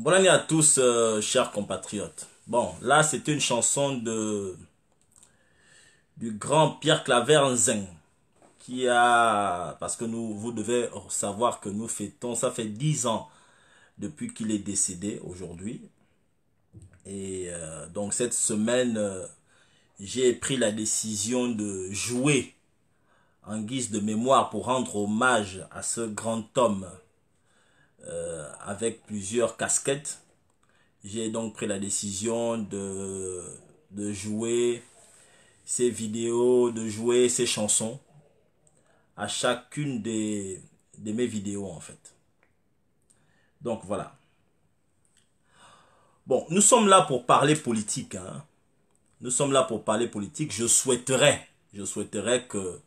Bonne année à tous, euh, chers compatriotes. Bon, là, c'est une chanson de du grand Pierre Claverzin qui a parce que nous vous devez savoir que nous fêtons ça fait dix ans depuis qu'il est décédé aujourd'hui et euh, donc cette semaine euh, j'ai pris la décision de jouer en guise de mémoire pour rendre hommage à ce grand homme euh, avec plusieurs casquettes. J'ai donc pris la décision de, de jouer ces vidéos, de jouer ces chansons à chacune des, de mes vidéos en fait. Donc voilà. Bon, nous sommes là pour parler politique. Hein. Nous sommes là pour parler politique. Je souhaiterais, je souhaiterais que,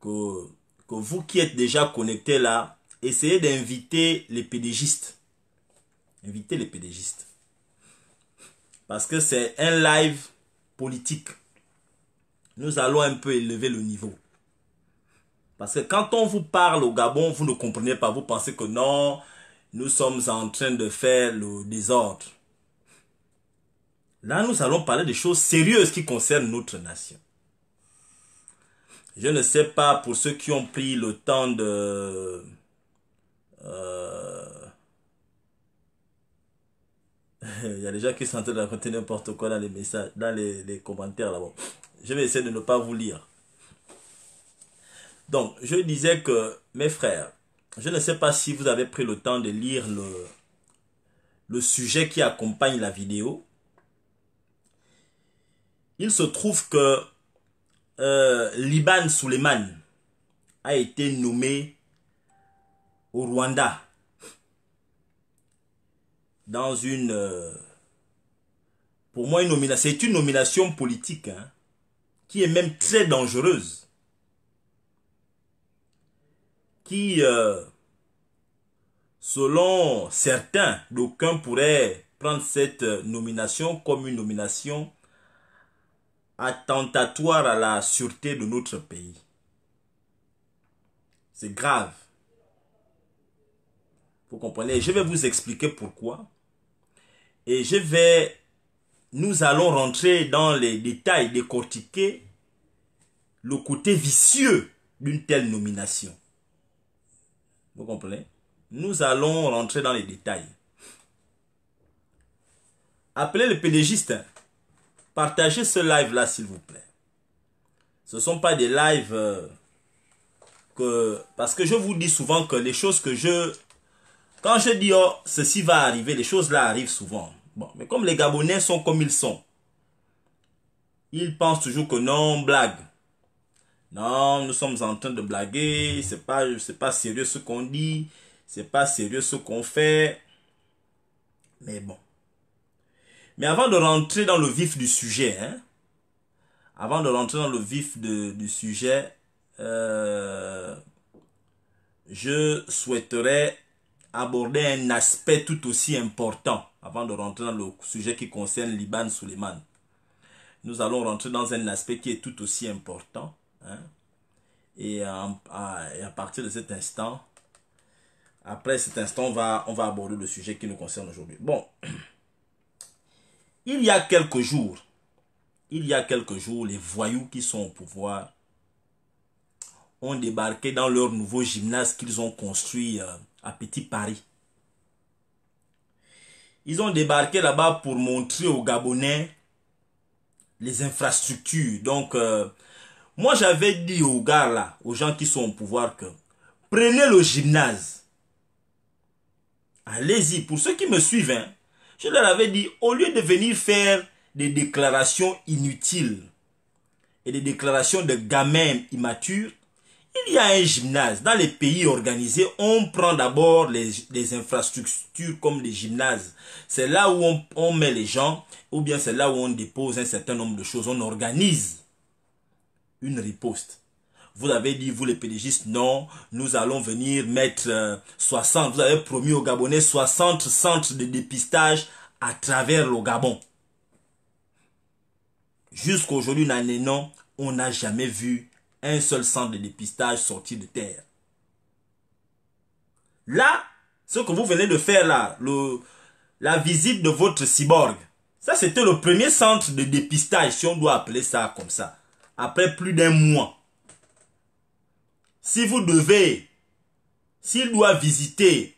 que, que vous qui êtes déjà connectés là, essayez d'inviter les pédégistes. Invitez les pédégistes. Parce que c'est un live politique. Nous allons un peu élever le niveau. Parce que quand on vous parle au Gabon, vous ne comprenez pas. Vous pensez que non, nous sommes en train de faire le désordre. Là, nous allons parler des choses sérieuses qui concernent notre nation. Je ne sais pas pour ceux qui ont pris le temps de euh, Il y a des gens qui sont en train de raconter n'importe quoi dans les messages, dans les, commentaires là-bas. Je vais essayer de ne pas vous lire. Donc, je disais que, mes frères, je ne sais pas si vous avez pris le temps de lire le, le sujet qui accompagne la vidéo. Il se trouve que euh, Liban Suleiman a été nommé au Rwanda, dans une... Euh, pour moi, une nomination, c'est une nomination politique hein, qui est même très dangereuse. Qui, euh, selon certains, d'aucuns pourraient prendre cette euh, nomination comme une nomination attentatoire à la sûreté de notre pays. C'est grave. Vous comprenez Je vais vous expliquer pourquoi. Et je vais... Nous allons rentrer dans les détails, décortiquer le côté vicieux d'une telle nomination. Vous comprenez Nous allons rentrer dans les détails. Appelez le pédégiste. Partagez ce live-là, s'il vous plaît. Ce ne sont pas des lives euh, que... Parce que je vous dis souvent que les choses que je quand je dis, oh, ceci va arriver, les choses-là arrivent souvent. Bon, mais comme les Gabonais sont comme ils sont, ils pensent toujours que non, blague. Non, nous sommes en train de blaguer, c'est pas, pas sérieux ce qu'on dit, c'est pas sérieux ce qu'on fait. Mais bon. Mais avant de rentrer dans le vif du sujet, hein, avant de rentrer dans le vif du sujet, euh, je souhaiterais aborder un aspect tout aussi important avant de rentrer dans le sujet qui concerne l'Iban Suleiman. Nous allons rentrer dans un aspect qui est tout aussi important. Hein. Et, à, partir de cet instant, après cet instant, on va, on va aborder le sujet qui nous concerne aujourd'hui. Bon, il y a quelques jours, il y a quelques jours, les voyous qui sont au pouvoir ont débarqué dans leur nouveau gymnase qu'ils ont construit. Euh, à Petit Paris. Ils ont débarqué là-bas pour montrer aux Gabonais les infrastructures. Donc, euh, moi j'avais dit aux gars là, aux gens qui sont au pouvoir que prenez le gymnase. Allez-y, pour ceux qui me suivent, hein, je leur avais dit, au lieu de venir faire des déclarations inutiles et des déclarations de gamins immatures, il y a un gymnase. Dans les pays organisés, on prend d'abord les, infrastructures comme les gymnases. C'est là où on, met les gens ou bien c'est là où on dépose un certain nombre de choses. On organise une riposte. Vous avez dit, vous les pédagogistes, non, nous allons venir mettre 60, euh, vous avez promis aux Gabonais 60 centres de dépistage à travers le Gabon. Jusqu'aujourd'hui, non, on n'a jamais vu un seul centre de dépistage sorti de terre. Là, ce que vous venez de faire là, le, la visite de votre cyborg, ça c'était le premier centre de dépistage, si on doit appeler ça comme ça, après plus d'un mois. Si vous devez, s'il doit visiter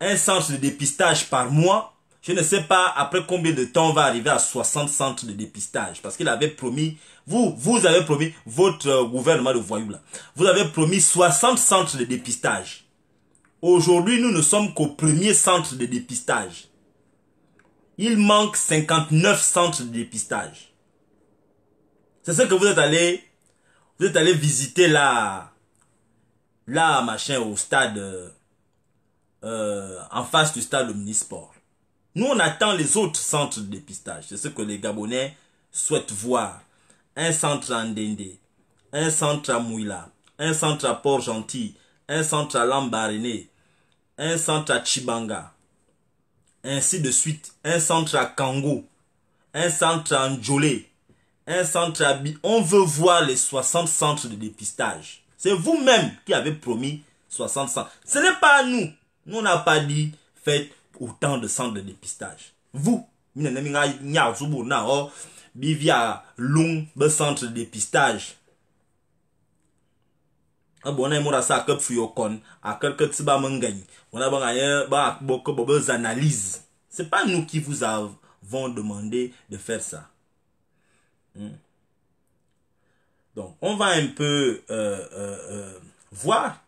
un centre de dépistage par mois, je ne sais pas après combien de temps on va arriver à 60 centres de dépistage. Parce qu'il avait promis, vous, vous avez promis, votre euh, gouvernement de voyou là, vous avez promis 60 centres de dépistage. Aujourd'hui, nous ne sommes qu'au premier centre de dépistage. Il manque 59 centres de dépistage. C'est ce que vous êtes allé, vous êtes allé visiter là, là, machin, au stade, euh, euh, en face du stade Omnisport. Nous, on attend les autres centres de dépistage. C'est ce que les Gabonais souhaitent voir. Un centre à Ndende, un centre à Mouila, un centre à Port-Gentil, un centre à Lambaréné, un centre à Chibanga, ainsi de suite, un centre à Kango, un centre à Ndjolé, un centre à Bi. On veut voir les 60 centres de dépistage. C'est vous-même qui avez promis 60 centres. Ce n'est pas à nous. Nous, on n'a pas dit, faites autant de centres de dépistage. Vous, oh, bivia long de centre de dépistage. abona ah mura sa kap fuyo à a quelques tiba mangani on a bangaya ba beaucoup bobes analyses c'est pas nous qui vous avons demandé de faire ça hmm. donc on va un peu euh, euh, euh, voir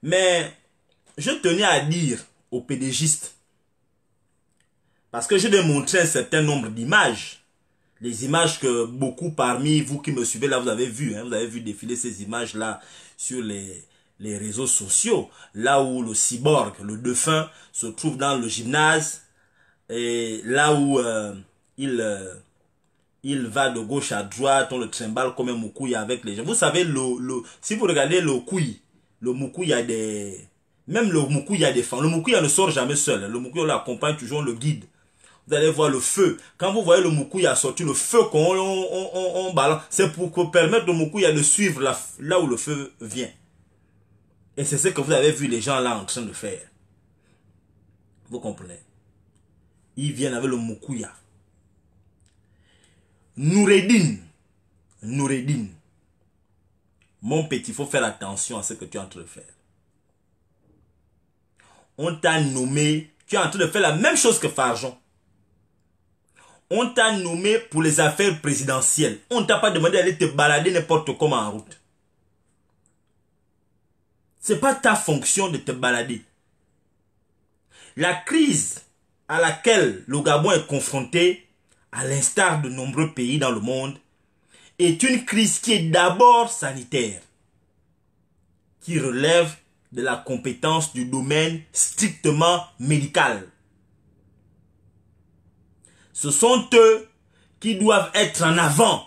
mais je tenais à dire aux pédégistes. Parce que vais montrer un certain nombre d'images. Les images que beaucoup parmi vous qui me suivez là, vous avez vu. Hein, vous avez vu défiler ces images-là sur les, réseaux sociaux, là où le cyborg, le dauphin, se trouve dans le gymnase, et là où euh, il, euh, il va de gauche à droite, on le trimballe comme un moukouille avec les gens. Vous savez, le, si vous regardez le couille, le moukouille a des, même le Mukuya défend. Le Mukuya ne sort jamais seul. Le Mukuya l'accompagne toujours, le guide. Vous allez voir le feu. Quand vous voyez le Mukuya sortir, le feu qu'on on, balance, c'est pour permettre au Mukuya de suivre là où le feu vient. Et c'est ce que vous avez vu les gens là en train de faire. Vous comprenez Ils viennent avec le Mukuya. Noureddin. Noureddin. Mon petit, il faut faire attention à ce que tu es en train de faire. On t'a nommé, tu es en train de faire la même chose que Farjon. On t'a nommé pour les affaires présidentielles. On t'a pas demandé d'aller te balader n'importe comment en route. C'est pas ta fonction de te balader. La crise à laquelle le Gabon est confronté, à l'instar de nombreux pays dans le monde, est une crise qui est d'abord sanitaire, qui relève de la compétence du domaine strictement médical. Ce sont eux qui doivent être en avant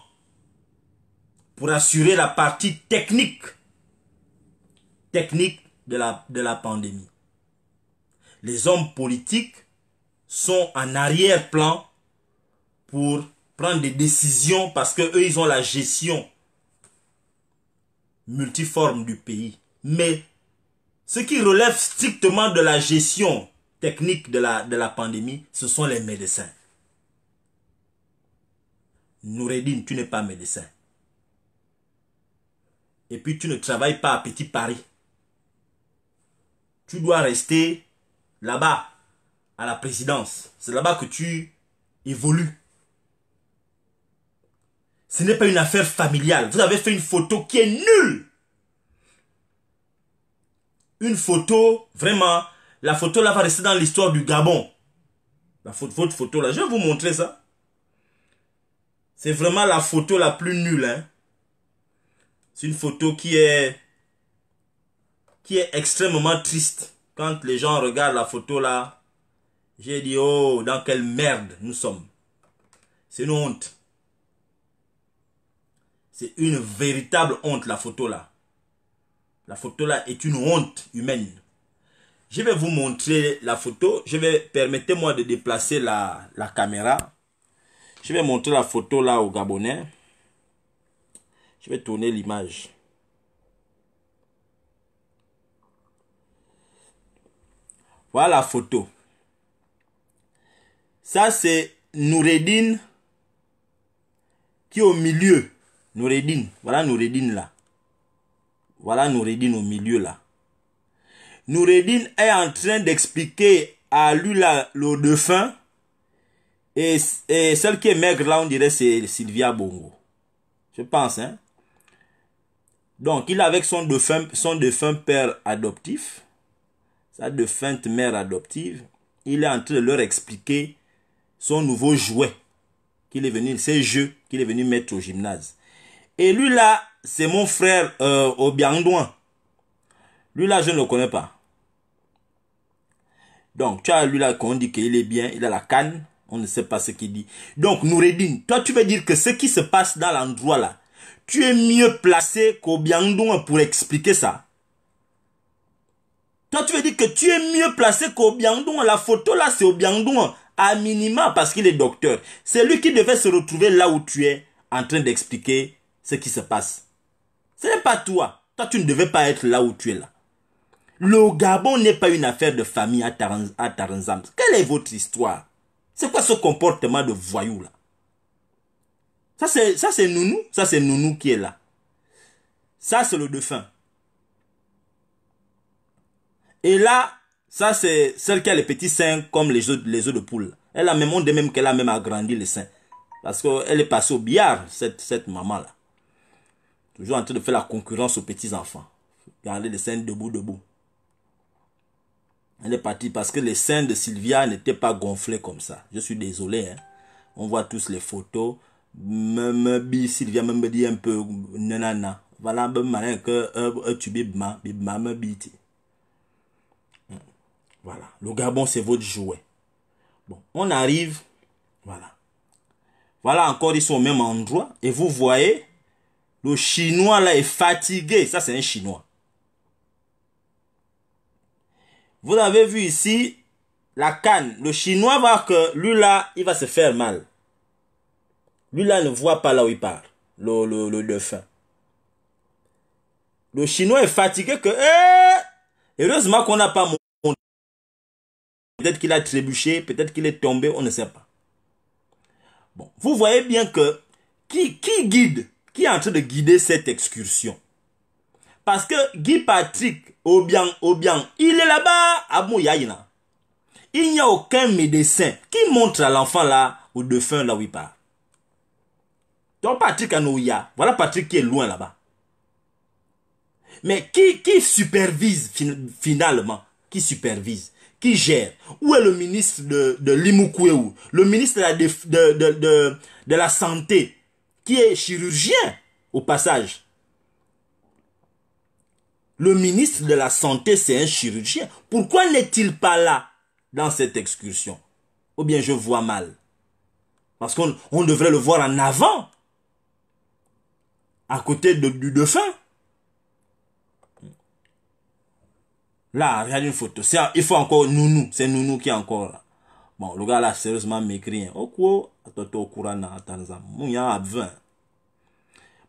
pour assurer la partie technique, technique de la, de la pandémie. Les hommes politiques sont en arrière-plan pour prendre des décisions parce que eux, ils ont la gestion multiforme du pays. Mais ce qui relève strictement de la gestion technique de la, de la pandémie, ce sont les médecins. Noureddin, tu n'es pas médecin. Et puis tu ne travailles pas à Petit Paris. Tu dois rester là-bas, à la présidence. C'est là-bas que tu évolues. Ce n'est pas une affaire familiale. Vous avez fait une photo qui est nulle une photo, vraiment, la photo là va rester dans l'histoire du Gabon. La photo, votre photo là, je vais vous montrer ça. C'est vraiment la photo la plus nulle. Hein. C'est une photo qui est qui est extrêmement triste. Quand les gens regardent la photo là, j'ai dit oh dans quelle merde nous sommes. C'est une honte. C'est une véritable honte la photo là. La photo là est une honte humaine. Je vais vous montrer la photo. Je vais, permettez-moi de déplacer la, caméra. Je vais montrer la photo là au Gabonais. Je vais tourner l'image. Voilà la photo. Ça, c'est Noureddin qui est au milieu. Noureddin. Voilà Noureddin là. Voilà Noureddin au milieu là. Noureddin est en train d'expliquer à lui le défunt. Et, et, celle qui est maigre là, on dirait c'est Sylvia Bongo. Je pense, hein. Donc, il avec son défunt, père adoptif, sa défunte mère adoptive, il est en train de leur expliquer son nouveau jouet qu'il est venu, ses jeux qu'il est venu mettre au gymnase. Et lui là, c'est mon frère au euh, Obiangdouin. Lui là, je ne le connais pas. Donc, tu as lui là qu'on dit qu'il est bien, il a la canne, on ne sait pas ce qu'il dit. Donc, Noureddin, toi tu veux dire que ce qui se passe dans l'endroit là, tu es mieux placé qu'Obiangdouin pour expliquer ça. Toi tu veux dire que tu es mieux placé qu'Obiangdouin. La photo là, c'est Obiangdouin, à minima parce qu'il est docteur. C'est lui qui devait se retrouver là où tu es en train d'expliquer ce qui se passe. Ce n'est pas toi. Toi, tu ne devais pas être là où tu es là. Le Gabon n'est pas une affaire de famille à, Quelle est votre histoire C'est quoi ce comportement de voyou là Ça, c'est, Nounou. Ça, c'est Nounou qui est là. Ça, c'est le défunt. Et là, ça, c'est celle qui a les petits seins comme les œufs, les de poule. Elle a même, on dit même qu'elle a même agrandi les seins. Parce qu'elle est passée au billard, cette, cette maman-là. Toujours en train de faire la concurrence aux petits enfants. Regardez les scènes debout, debout. Elle est partie parce que les seins de Sylvia n'étaient pas gonflés comme ça. Je suis désolé. Hein. On voit tous les photos. Sylvia me dit un peu nanana. Voilà que euh, euh, tu me hmm. Voilà. Le Gabon, c'est votre jouet. Bon, on arrive. Voilà. Voilà encore, ils sont au même endroit. Et vous voyez, le chinois là est fatigué. Ça, c'est un chinois. Vous avez vu ici la canne. Le chinois voit que lui là, il va se faire mal. Lui là ne voit pas là où il part. Le, le, le, Le chinois est fatigué que, eh, heureusement qu'on n'a pas monté. Peut-être qu'il a trébuché, peut-être qu'il est tombé, on ne sait pas. Bon, vous voyez bien que qui, qui guide qui est en train de guider cette excursion. Parce que Guy Patrick Obiang Obiang, il est là-bas à Mouyaïna. Il n'y a aucun médecin qui montre à l'enfant là, au fin là où il part. Donc Patrick Anouya, voilà Patrick qui est loin là-bas. Mais qui, qui supervise finalement Qui supervise Qui gère Où est le ministre de, de Le ministre de, de la Santé est chirurgien au passage. Le ministre de la Santé, c'est un chirurgien. Pourquoi n'est-il pas là dans cette excursion Ou bien je vois mal. Parce qu'on devrait le voir en avant, à côté de, du dauphin. Là, regarde une photo. Il faut encore Nounou. C'est Nounou qui est encore là. Bon, le gars là, sérieusement, m'écrit. quoi? atoto kurana, atanza.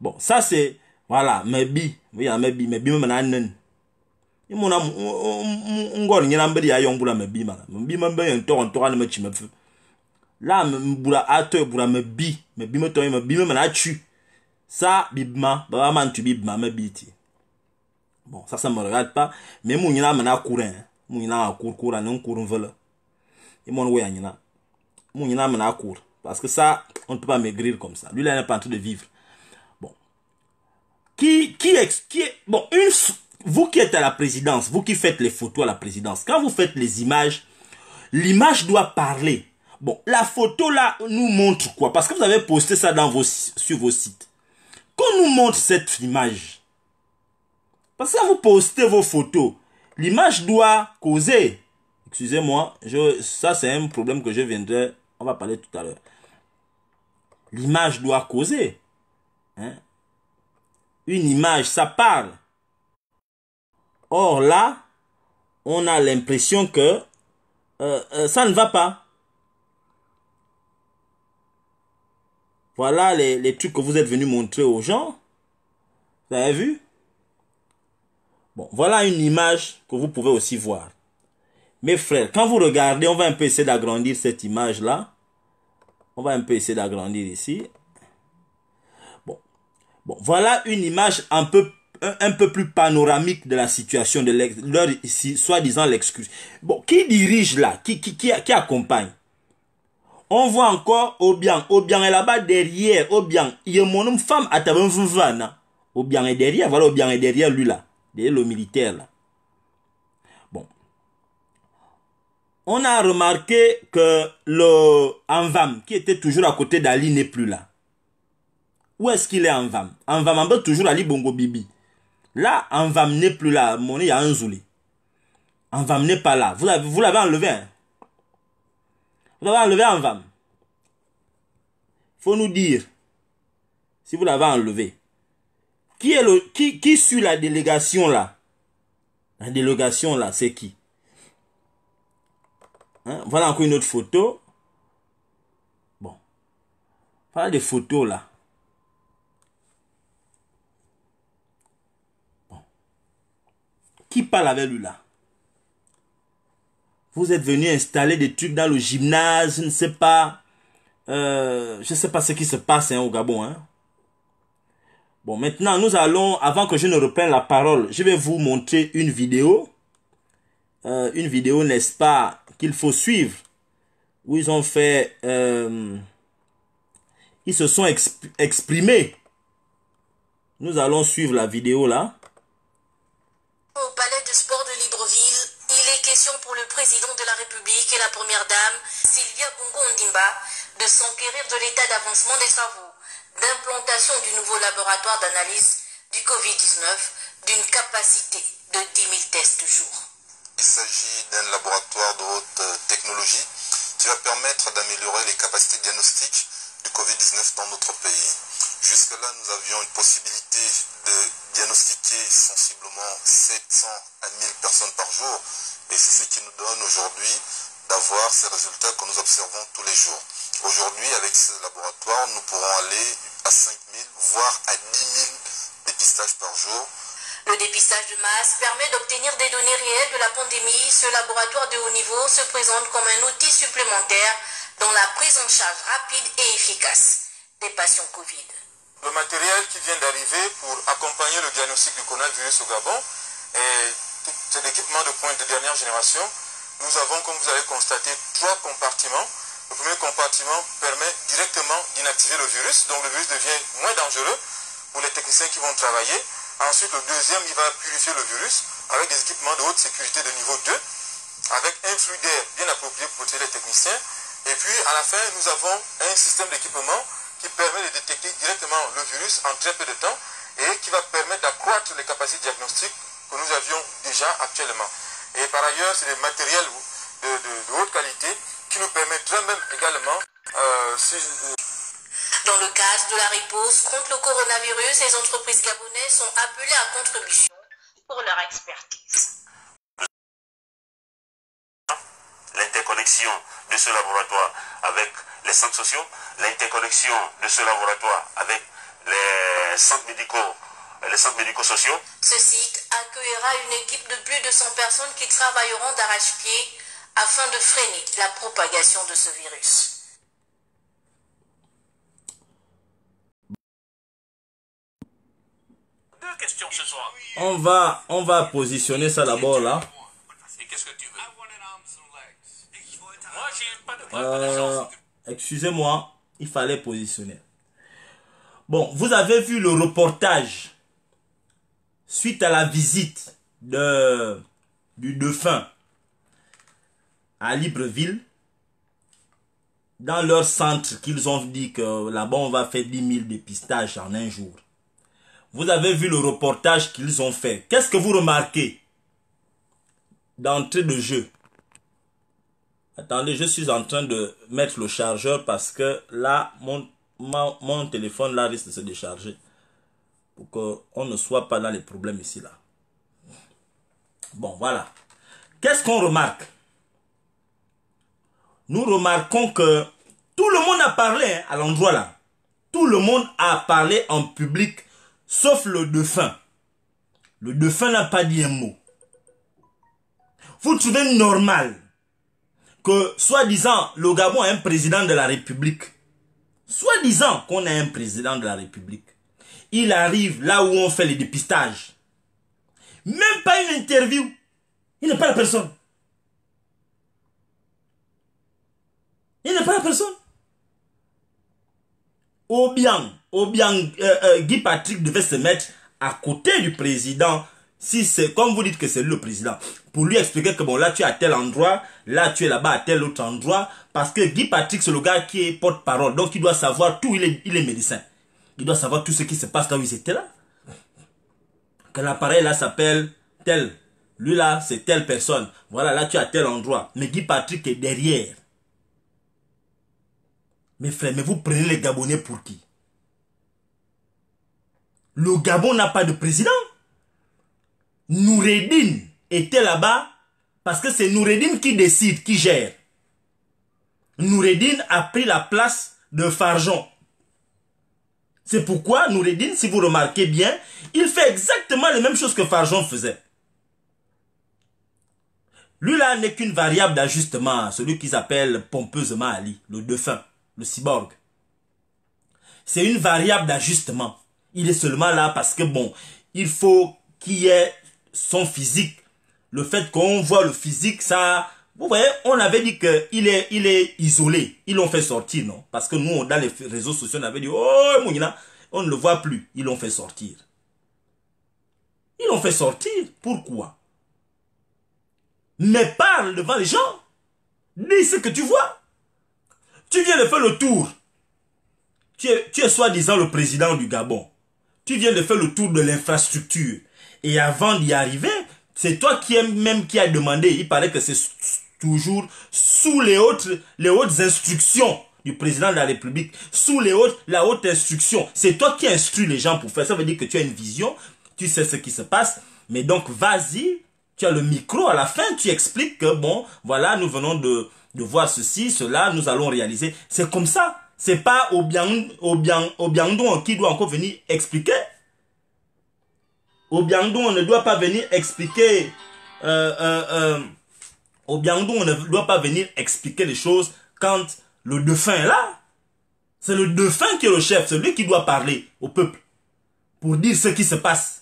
Bon, ça c'est, voilà, mebi, oui, ah, mebi, mebi me na nen. Imona ngor nyina mbedi ya yongula mebi mana. Mebi mbe yon to to ne mechi feu Là à ato bula mebi, mebi me to mebi me mena tu. Ça bibma, vraiment man tu bibma mebi ti. Bon, ça ça me regarde pas, mais mon nyina a courant, hein. Mon a, cour cour an cour vela. Imona hein, un ya nyina. Mon nyina a cour parce que ça on ne peut pas maigrir comme ça. Lui là il n'est pas en train de vivre qui, qui, est, bon, une, vous qui êtes à la présidence, vous qui faites les photos à la présidence, quand vous faites les images, l'image doit parler. Bon, la photo là nous montre quoi Parce que vous avez posté ça dans vos, sur vos sites. Qu'on nous montre cette image. Parce que quand vous postez vos photos, l'image doit causer. Excusez-moi, ça c'est un problème que je viendrai, on va parler tout à l'heure. L'image doit causer. Hein? une image, ça parle. Or là, on a l'impression que euh, euh, ça ne va pas. Voilà les, les trucs que vous êtes venus montrer aux gens. Vous avez vu Bon, voilà une image que vous pouvez aussi voir. Mes frères, quand vous regardez, on va un peu essayer d'agrandir cette image-là. On va un peu essayer d'agrandir ici. Bon, voilà une image un peu, un peu plus panoramique de la situation de leur soi-disant l'excuse. Bon, qui dirige là qui, qui, accompagne on voit encore Obiang. Obiang est là-bas derrière. Obiang, il y a mon homme femme à Tabenvuvana. Obiang est derrière. Voilà, Obiang est derrière lui là. Derrière le militaire là. Bon. On a remarqué que le Anvam, qui était toujours à côté d'Ali, n'est plus là. Où est-ce qu'il est en vam En vam, en toujours Ali Bongo Bibi. Là, en vam n'est plus là. monnaie à y a un Zoulé. En vam n'est pas là. Vous l'avez, vous enlevé. Hein? Vous l'avez enlevé en vam. Faut nous dire si vous l'avez enlevé. Qui est le, qui, suit la délégation là? La délégation là, c'est qui? Hein? Voilà encore une autre photo. Bon. Voilà des photos là. Qui parle avec lui là Vous êtes venu installer des trucs dans le gymnase, je ne sais pas. Euh, je ne sais pas ce qui se passe hein, au Gabon. Hein. Bon, maintenant, nous allons, avant que je ne reprenne la parole, je vais vous montrer une vidéo. Euh, une vidéo, n'est-ce pas, qu'il faut suivre. Où ils ont fait... Euh, ils se sont exprimés. Nous allons suivre la vidéo là. Au Palais de Sport de Libreville, il est question pour le président de la République et la première dame, Sylvia Bongo Ondimba, de s'enquérir de l'état d'avancement des travaux, d'implantation du nouveau laboratoire d'analyse du Covid-19, d'une capacité de 10 000 tests jour. Il s'agit d'un laboratoire de haute technologie qui va permettre d'améliorer les capacités diagnostiques du Covid-19 dans notre pays. Jusque-là, nous avions une possibilité de diagnostiquer sensiblement 700 à 1000 personnes par jour. Et c'est ce qui nous donne aujourd'hui d'avoir ces résultats que nous observons tous les jours. Aujourd'hui, avec ce laboratoire, nous pourrons aller à 5000, voire à 10 000 dépistages par jour. Le dépistage de masse permet d'obtenir des données réelles de la pandémie. Ce laboratoire de haut niveau se présente comme un outil supplémentaire dans la prise en charge rapide et efficace des patients Covid le matériel qui vient d'arriver pour accompagner le diagnostic du coronavirus au Gabon c'est l'équipement de pointe de dernière génération. Nous avons, comme vous avez constaté, trois compartiments. Le premier compartiment permet directement d'inactiver le virus, donc le virus devient moins dangereux pour les techniciens qui vont travailler. Ensuite, le deuxième, il va purifier le virus avec des équipements de haute sécurité de niveau 2, avec un flux d'air bien approprié pour protéger les techniciens. Et puis, à la fin, nous avons un système d'équipement qui permet de détecter directement le virus en très peu de temps et qui va permettre d'accroître les capacités diagnostiques que nous avions déjà actuellement. Et par ailleurs, c'est des matériels de, haute qualité qui nous permettront même également... Euh, dans le cadre de la réponse contre le coronavirus, les entreprises gabonaises sont appelées à contribution pour leur expertise. L'interconnexion de ce laboratoire avec les centres sociaux l'interconnexion de ce laboratoire avec les centres médicaux les centres sociaux Ce site accueillera une équipe de plus de 100 personnes qui travailleront d'arrache-pied afin de freiner la propagation de ce virus. Deux questions ce soir. On va, on va positionner ça d'abord là. Euh, excusez-moi, il fallait positionner. Bon, vous avez vu le reportage suite à la visite de, du défunt à Libreville, dans leur centre qu'ils ont dit que là-bas on va faire 10 000 dépistages en un jour. Vous avez vu le reportage qu'ils ont fait. Qu'est-ce que vous remarquez d'entrée de jeu Attendez, je suis en train de mettre le chargeur parce que là, mon, téléphone là risque de se décharger. Pour qu'on ne soit pas dans les problèmes ici là. Bon, voilà. Qu'est-ce qu'on remarque Nous remarquons que tout le monde a parlé hein, à l'endroit là. Tout le monde a parlé en public, sauf le dauphin. Le dauphin n'a pas dit un mot. Vous trouvez normal que, soi-disant, le Gabon a un président de la République. Soi-disant qu'on a un président de la République. Il arrive là où on fait les dépistages. Même pas une interview. Il n'est pas la personne. Il n'est pas la personne. Obiang, Obiang, euh, euh, Guy Patrick devait se mettre à côté du président si c'est comme vous dites que c'est le président, pour lui expliquer que bon là tu es à tel endroit, là tu es là-bas à tel autre endroit, parce que Guy Patrick c'est le gars qui est porte-parole, donc il doit savoir tout, il est, il est médecin. Il doit savoir tout ce qui se passe quand où ils étaient là. Que l'appareil là s'appelle tel, lui là c'est telle personne, voilà là tu es à tel endroit, mais Guy Patrick est derrière. Mes frères, mais vous prenez les Gabonais pour qui Le Gabon n'a pas de président Noureddin était là-bas parce que c'est Noureddin qui décide, qui gère. Noureddin a pris la place de Farjon. C'est pourquoi Noureddin, si vous remarquez bien, il fait exactement la même chose que Farjon faisait. Lui là n'est qu'une variable d'ajustement, celui qu'ils appellent pompeusement Ali, le défunt, le cyborg. C'est une variable d'ajustement. Il est seulement là parce que bon, il faut qu'il y ait son physique. Le fait qu'on voit le physique, ça... Vous voyez, on avait dit qu'il est, il est isolé. Ils l'ont fait sortir, non Parce que nous, dans les réseaux sociaux, on avait dit, oh, on ne le voit plus. Ils l'ont fait sortir. Ils l'ont fait sortir. Pourquoi Ne parle devant les gens. Dis ce que tu vois. Tu viens de faire le tour. Tu es, tu es soi-disant le président du Gabon. Tu viens de faire le tour de l'infrastructure. Et avant d'y arriver, c'est toi qui même qui a demandé. Il paraît que c'est toujours sous les autres, les hautes instructions du président de la République, sous les autres, la haute instruction. C'est toi qui instruis les gens pour faire. Ça Ça veut dire que tu as une vision, tu sais ce qui se passe. Mais donc, vas-y, tu as le micro à la fin, tu expliques que bon, voilà, nous venons de, de voir ceci, cela, nous allons réaliser. C'est comme ça. C'est pas au bien Obiangdon qui doit encore venir expliquer. Au on ne doit pas venir expliquer. Euh, euh, euh, on ne doit pas venir expliquer les choses quand le dauphin est là. C'est le dauphin qui est le chef, c'est lui qui doit parler au peuple pour dire ce qui se passe.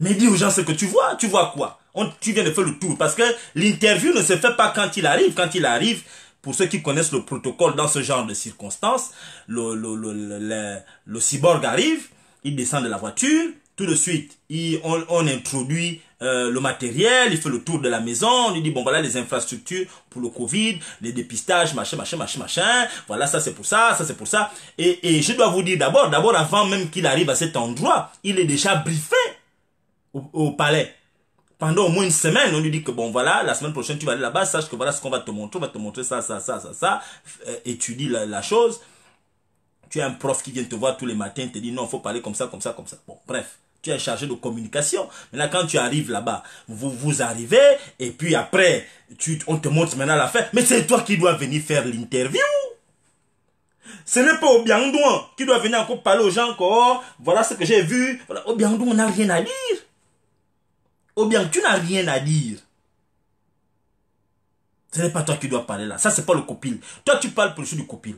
Mais dis aux gens ce que tu vois, tu vois quoi on, Tu viens de faire le tour parce que l'interview ne se fait pas quand il arrive. Quand il arrive, pour ceux qui connaissent le protocole dans ce genre de circonstances, le, le cyborg arrive, il descend de la voiture, tout de suite, on, on, introduit euh, le matériel, il fait le tour de la maison, on lui dit, bon, voilà les infrastructures pour le Covid, les dépistages, machin, machin, machin, machin, voilà, ça c'est pour ça, ça c'est pour ça. Et, et, je dois vous dire d'abord, d'abord avant même qu'il arrive à cet endroit, il est déjà briefé au, palais. Pendant au moins une semaine, on lui dit que bon voilà, la semaine prochaine tu vas aller là-bas, sache que voilà ce qu'on va te montrer, on va te montrer ça, ça, ça, ça, ça, euh, étudie la, la chose. Tu as un prof qui vient te voir tous les matins, te dit non, il faut parler comme ça, comme ça, comme ça. Bon, bref, tu es chargé de communication. Maintenant, quand tu arrives là-bas, vous vous arrivez, et puis après, on te montre maintenant la fin. Mais c'est toi qui dois venir faire l'interview. Ce n'est pas Obiangdouan qui doit venir encore parler aux gens encore. Voilà ce que j'ai vu. Voilà, on n'a rien à dire. Obiang, tu n'as rien à dire. Ce n'est pas toi qui dois parler là. Ça, c'est pas le copil. Toi, tu parles pour le du copil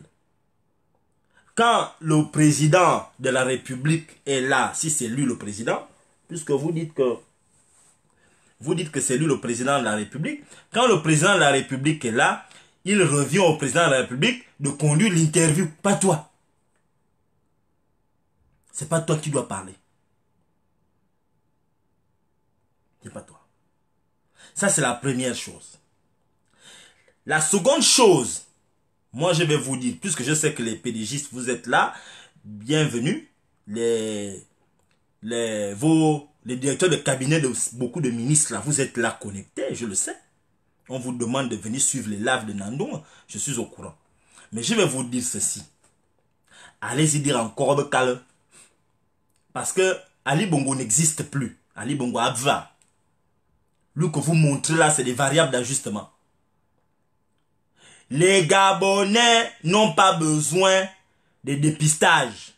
quand le président de la République est là, si c'est lui le président, puisque vous dites que vous dites que c'est lui le président de la République, quand le président de la République est là, il revient au président de la République de conduire l'interview, pas toi. C'est pas toi qui dois parler. C'est pas toi. Ça, c'est la première chose. La seconde chose, moi, je vais vous dire, puisque je sais que les pédigistes, vous êtes là, bienvenue. Les, les, les directeurs de cabinet de beaucoup de ministres, là, vous êtes là connectés, je le sais. On vous demande de venir suivre les laves de Nandong, je suis au courant. Mais je vais vous dire ceci. Allez-y dire encore de calme. Parce que Ali Bongo n'existe plus. Ali Bongo Abva. Lui que vous montrez là, c'est des variables d'ajustement. Les Gabonais n'ont pas besoin de dépistage.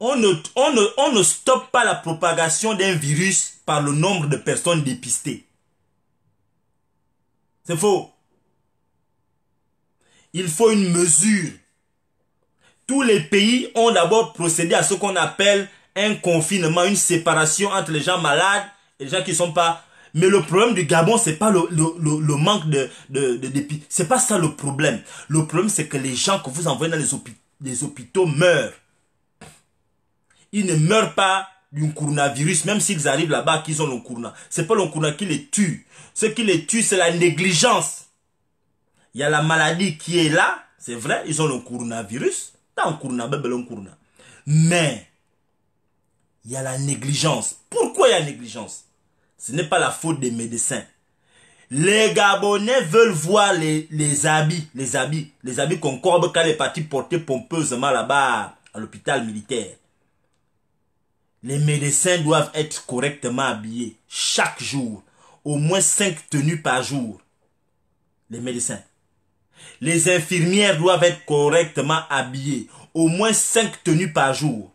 On ne, on ne, stoppe pas la propagation d'un virus par le nombre de personnes dépistées. C'est faux. Il faut une mesure. Tous les pays ont d'abord procédé à ce qu'on appelle un confinement, une séparation entre les gens malades et les gens qui ne sont pas mais le problème du Gabon, ce n'est pas le, manque de, de, de n'est C'est pas ça le problème. Le problème, c'est que les gens que vous envoyez dans les, hôpitaux, meurent. Ils ne meurent pas d'un coronavirus, même s'ils arrivent là-bas qu'ils ont le Ce n'est pas le corona qui les tue. Ce qui les tue, c'est la négligence. Il y a la maladie qui est là, c'est vrai, ils ont le coronavirus. T'as ben, ben, corona. Mais, il y a la négligence. Pourquoi il y a négligence ce n'est pas la faute des médecins. Les Gabonais veulent voir les, les habits, les habits, les habits corbe quand les partis portaient pompeusement là-bas à l'hôpital militaire. Les médecins doivent être correctement habillés chaque jour, au moins cinq tenues par jour. Les médecins. Les infirmières doivent être correctement habillées, au moins cinq tenues par jour.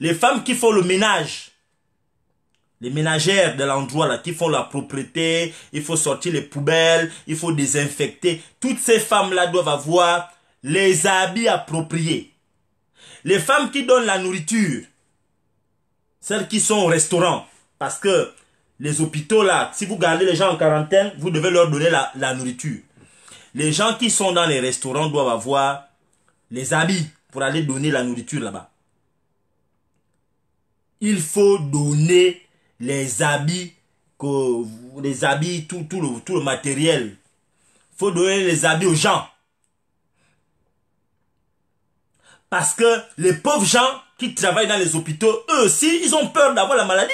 Les femmes qui font le ménage les ménagères de l'endroit là qui font la propriété, il faut sortir les poubelles, il faut désinfecter. Toutes ces femmes-là doivent avoir les habits appropriés. Les femmes qui donnent la nourriture, celles qui sont au restaurant, parce que les hôpitaux là, si vous gardez les gens en quarantaine, vous devez leur donner la, la nourriture. Les gens qui sont dans les restaurants doivent avoir les habits pour aller donner la nourriture là-bas. Il faut donner les habits, que, les habits, tout, tout, le, tout le matériel. faut donner les habits aux gens. Parce que les pauvres gens qui travaillent dans les hôpitaux, eux aussi, ils ont peur d'avoir la maladie.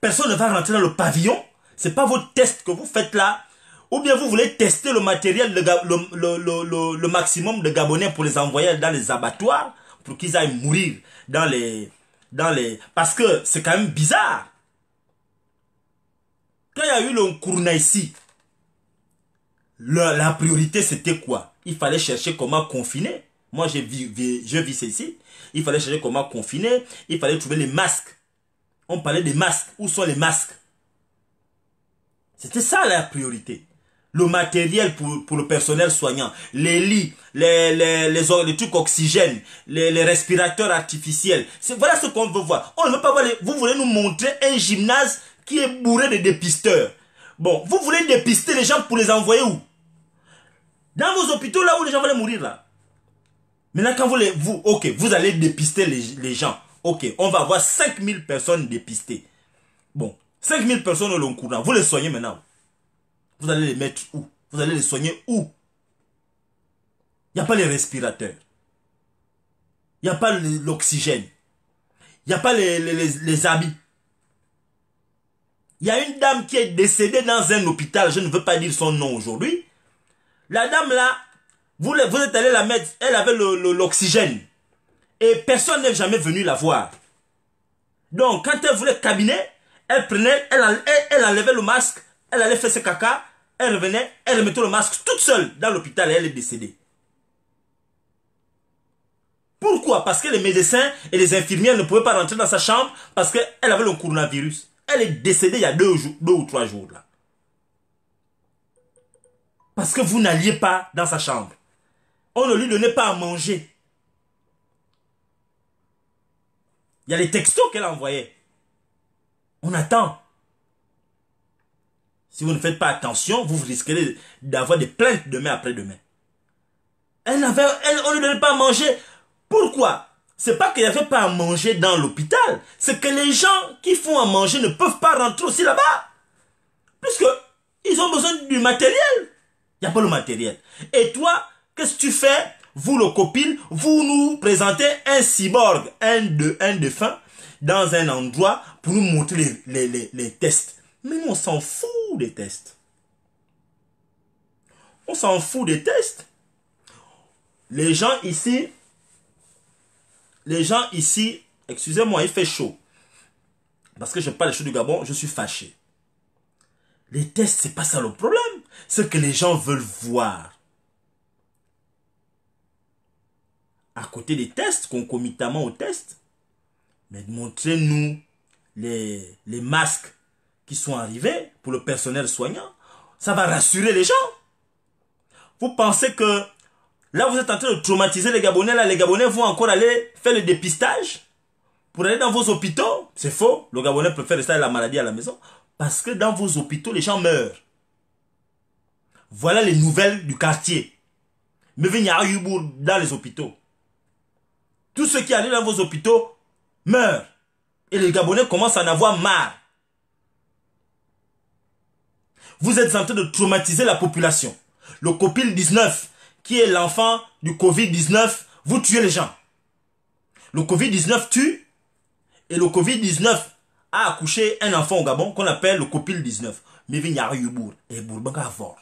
Personne ne va rentrer dans le pavillon. C'est pas votre test que vous faites là. Ou bien vous voulez tester le matériel, le, le, maximum de Gabonais pour les envoyer dans les abattoirs, pour qu'ils aillent mourir dans les, dans les... Parce que c'est quand même bizarre. Quand il y a eu le Nkourna ici, la, priorité c'était quoi Il fallait chercher comment confiner. Moi, je vis, je vis ici. Il fallait chercher comment confiner. Il fallait trouver les masques. On parlait des masques. Où sont les masques C'était ça la priorité. Le matériel pour, le personnel soignant, les lits, les, les, trucs oxygène, les, respirateurs artificiels. Voilà ce qu'on veut voir. On ne veut pas voir. vous voulez nous montrer un gymnase qui est bourré de dépisteurs. Bon, vous voulez dépister les gens pour les envoyer où Dans vos hôpitaux, là où les gens vont mourir, là. Maintenant, quand vous les... Vous, ok, vous allez dépister les, gens. Ok, on va avoir 5000 personnes dépistées. Bon, 5000 personnes au long courant. Vous les soignez maintenant. Vous allez les mettre où Vous allez les soigner où Il n'y a pas les respirateurs. Il n'y a pas l'oxygène. Il n'y a pas les habits. Il y a une dame qui est décédée dans un hôpital, je ne veux pas dire son nom aujourd'hui. La dame là, vous, êtes allé la mettre, elle avait l'oxygène. Et personne n'est jamais venu la voir. Donc, quand elle voulait cabiner, elle prenait, elle, enlevait le masque, elle allait faire ses caca, elle revenait, elle remettait le masque toute seule dans l'hôpital et elle est décédée. Pourquoi Parce que les médecins et les infirmières ne pouvaient pas rentrer dans sa chambre parce qu'elle avait le coronavirus. Elle est décédée il y a deux, ou trois jours là. Parce que vous n'alliez pas dans sa chambre. On ne lui donnait pas à manger. Il y a les textos qu'elle a envoyés. On attend. Si vous ne faites pas attention, vous risquez d'avoir des plaintes demain après demain. Elle n'avait, on ne lui donnait pas à manger. Pourquoi c'est pas qu'il n'y avait pas à manger dans l'hôpital, c'est que les gens qui font à manger ne peuvent pas rentrer aussi là-bas. Puisque ils ont besoin du matériel. Il n'y a pas le matériel. Et toi, qu'est-ce que tu fais Vous, le copine, vous nous présentez un cyborg, un, de, un défunt, dans un endroit pour nous montrer les tests. Mais nous, on s'en fout des tests. On s'en fout des tests. Les gens ici, les gens ici, excusez-moi, il fait chaud. Parce que je parle les choses du Gabon, je suis fâché. Les tests, c'est pas ça le problème. Ce que les gens veulent voir. À côté des tests, concomitamment aux tests, mais montrez-nous les, les masques qui sont arrivés pour le personnel soignant. Ça va rassurer les gens. Vous pensez que Là, vous êtes en train de traumatiser les Gabonais. Là, les Gabonais vont encore aller faire le dépistage pour aller dans vos hôpitaux. C'est faux. Le Gabonais préfère rester à la maladie à la maison parce que dans vos hôpitaux, les gens meurent. Voilà les nouvelles du quartier. Mais venez à Yubour dans les hôpitaux. Tous ceux qui allaient dans vos hôpitaux meurent. Et les Gabonais commencent à en avoir marre. Vous êtes en train de traumatiser la population. Le COPIL 19, qui est l'enfant du Covid-19, vous tuez les gens. Le Covid-19 tue et le Covid-19 a accouché un enfant au Gabon qu'on appelle le Copil-19. Mais il y a et fort.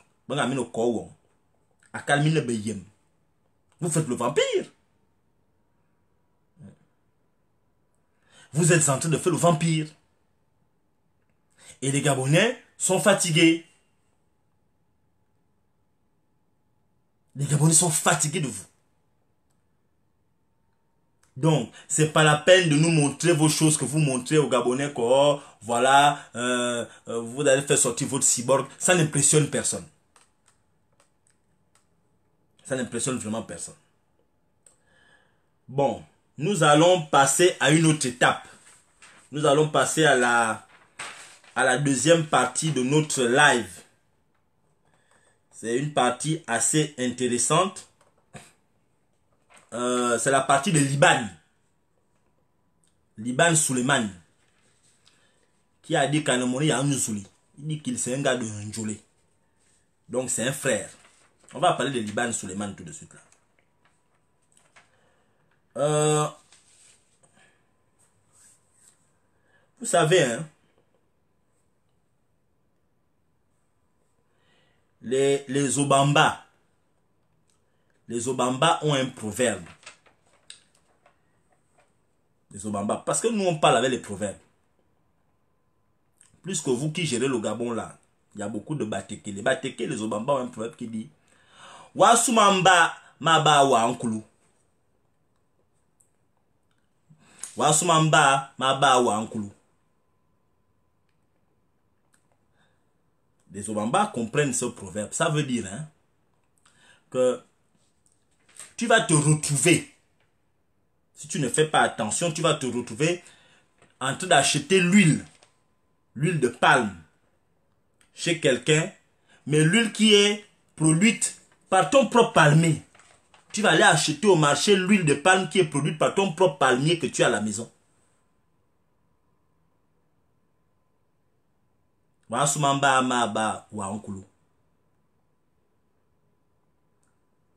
Vous faites le vampire. Vous êtes en train de faire le vampire. Et les Gabonais sont fatigués. Les Gabonais sont fatigués de vous. Donc, ce n'est pas la peine de nous montrer vos choses que vous montrez aux Gabonais que, oh, voilà, euh, euh, vous allez faire sortir votre cyborg. Ça n'impressionne personne. Ça n'impressionne vraiment personne. Bon, nous allons passer à une autre étape. Nous allons passer à la, à la deuxième partie de notre live. C'est une partie assez intéressante. Euh, c'est la partie de Liban. Liban Suleiman. Qui a dit à a Il dit qu'il s'est un gars de jolie Donc c'est un frère. On va parler de Liban Suleiman tout de suite là. Euh, vous savez, hein, les, les Obamba. Les Obamba ont un proverbe. Les Obamba. Parce que nous, on parle avec les proverbes. Plus que vous qui gérez le Gabon là, il y a beaucoup de Bateke. Les Bateke, les Obamba ont un proverbe qui dit Wasumamba maba wa nkulu. Wasumamba maba wa nkulu. les Obamba comprennent ce proverbe. Ça veut dire hein, que tu vas te retrouver, si tu ne fais pas attention, tu vas te retrouver en train d'acheter l'huile, l'huile de palme, chez quelqu'un, mais l'huile qui est produite par ton propre palmier. Tu vas aller acheter au marché l'huile de palme qui est produite par ton propre palmier que tu as à la maison.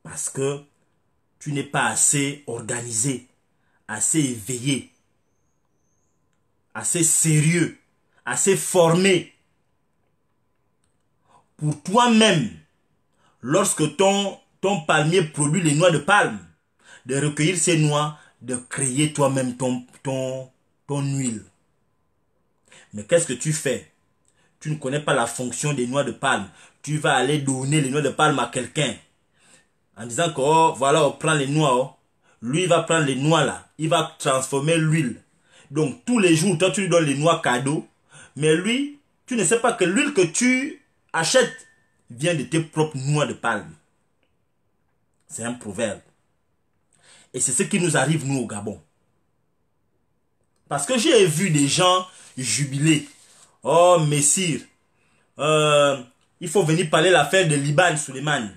Parce que tu n'es pas assez organisé, assez éveillé, assez sérieux, assez formé pour toi-même, lorsque ton, ton palmier produit les noix de palme, de recueillir ces noix, de créer toi-même ton, ton, ton huile. Mais qu'est-ce que tu fais tu ne connais pas la fonction des noix de palme. Tu vas aller donner les noix de palme à quelqu'un. En disant que, oh, voilà, on prend les noix. Oh. Lui, il va prendre les noix là. Il va transformer l'huile. Donc, tous les jours, toi, tu lui donnes les noix cadeaux. Mais lui, tu ne sais pas que l'huile que tu achètes vient de tes propres noix de palme. C'est un proverbe. Et c'est ce qui nous arrive, nous, au Gabon. Parce que j'ai vu des gens jubiler Oh, Messire, euh, il faut venir parler l'affaire de Liban Suleiman.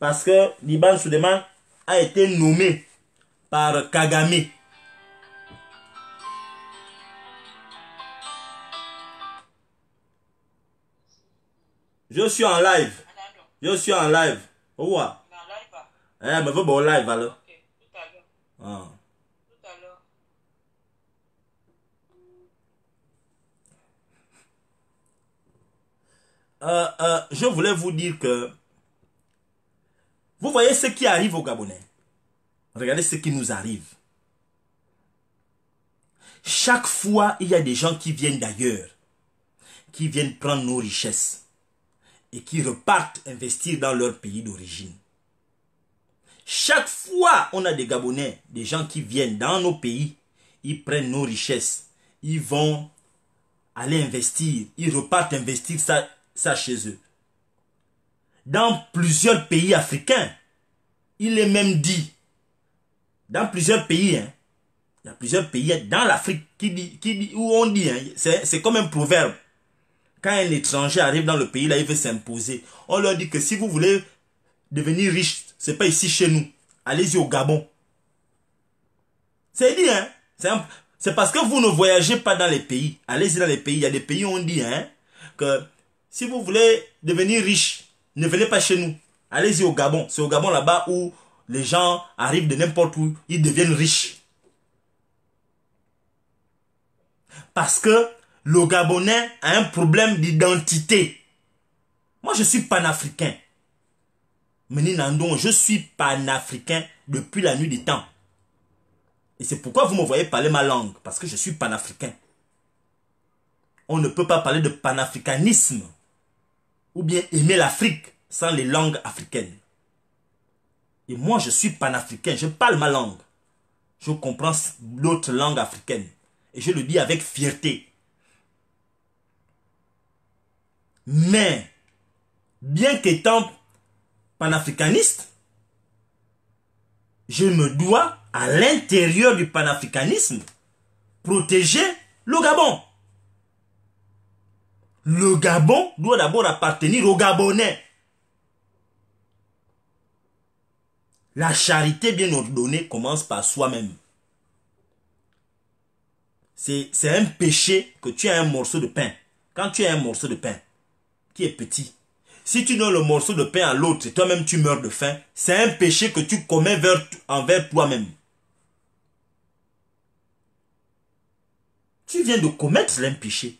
Parce que Liban Suleiman a été nommé par Kagame. Je suis en live. Je suis en live. Ouah. Hein? Eh, mais vous, bon live alors. Ah. Euh, euh, je voulais vous dire que vous voyez ce qui arrive aux Gabonais. Regardez ce qui nous arrive. Chaque fois, il y a des gens qui viennent d'ailleurs, qui viennent prendre nos richesses et qui repartent investir dans leur pays d'origine. Chaque fois, on a des Gabonais, des gens qui viennent dans nos pays, ils prennent nos richesses, ils vont aller investir, ils repartent investir ça ça chez eux. Dans plusieurs pays africains, il est même dit, dans plusieurs pays, hein, il y a plusieurs pays dans l'Afrique qui dit, qui dit, où on dit, hein, c'est comme un proverbe. Quand un étranger arrive dans le pays, là, il veut s'imposer. On leur dit que si vous voulez devenir riche, c'est pas ici chez nous. Allez-y au Gabon. C'est dit, hein. C'est parce que vous ne voyagez pas dans les pays. Allez-y dans les pays. Il y a des pays où on dit, hein, que si vous voulez devenir riche, ne venez pas chez nous. Allez-y au Gabon. C'est au Gabon là-bas où les gens arrivent de n'importe où, ils deviennent riches. Parce que le Gabonais a un problème d'identité. Moi, je suis panafricain. Meninandon, je suis panafricain depuis la nuit du temps. Et c'est pourquoi vous me voyez parler ma langue, parce que je suis panafricain. On ne peut pas parler de panafricanisme ou bien aimer l'Afrique sans les langues africaines. Et moi, je suis panafricain, je parle ma langue. Je comprends d'autres langues africaines. Et je le dis avec fierté. Mais, bien qu'étant panafricaniste, je me dois, à l'intérieur du panafricanisme, protéger le Gabon le Gabon doit d'abord appartenir aux Gabonais. La charité bien ordonnée commence par soi-même. C'est un péché que tu as un morceau de pain. Quand tu as un morceau de pain qui est petit, si tu donnes le morceau de pain à l'autre et toi-même tu meurs de faim, c'est un péché que tu commets envers toi-même. Tu viens de commettre un péché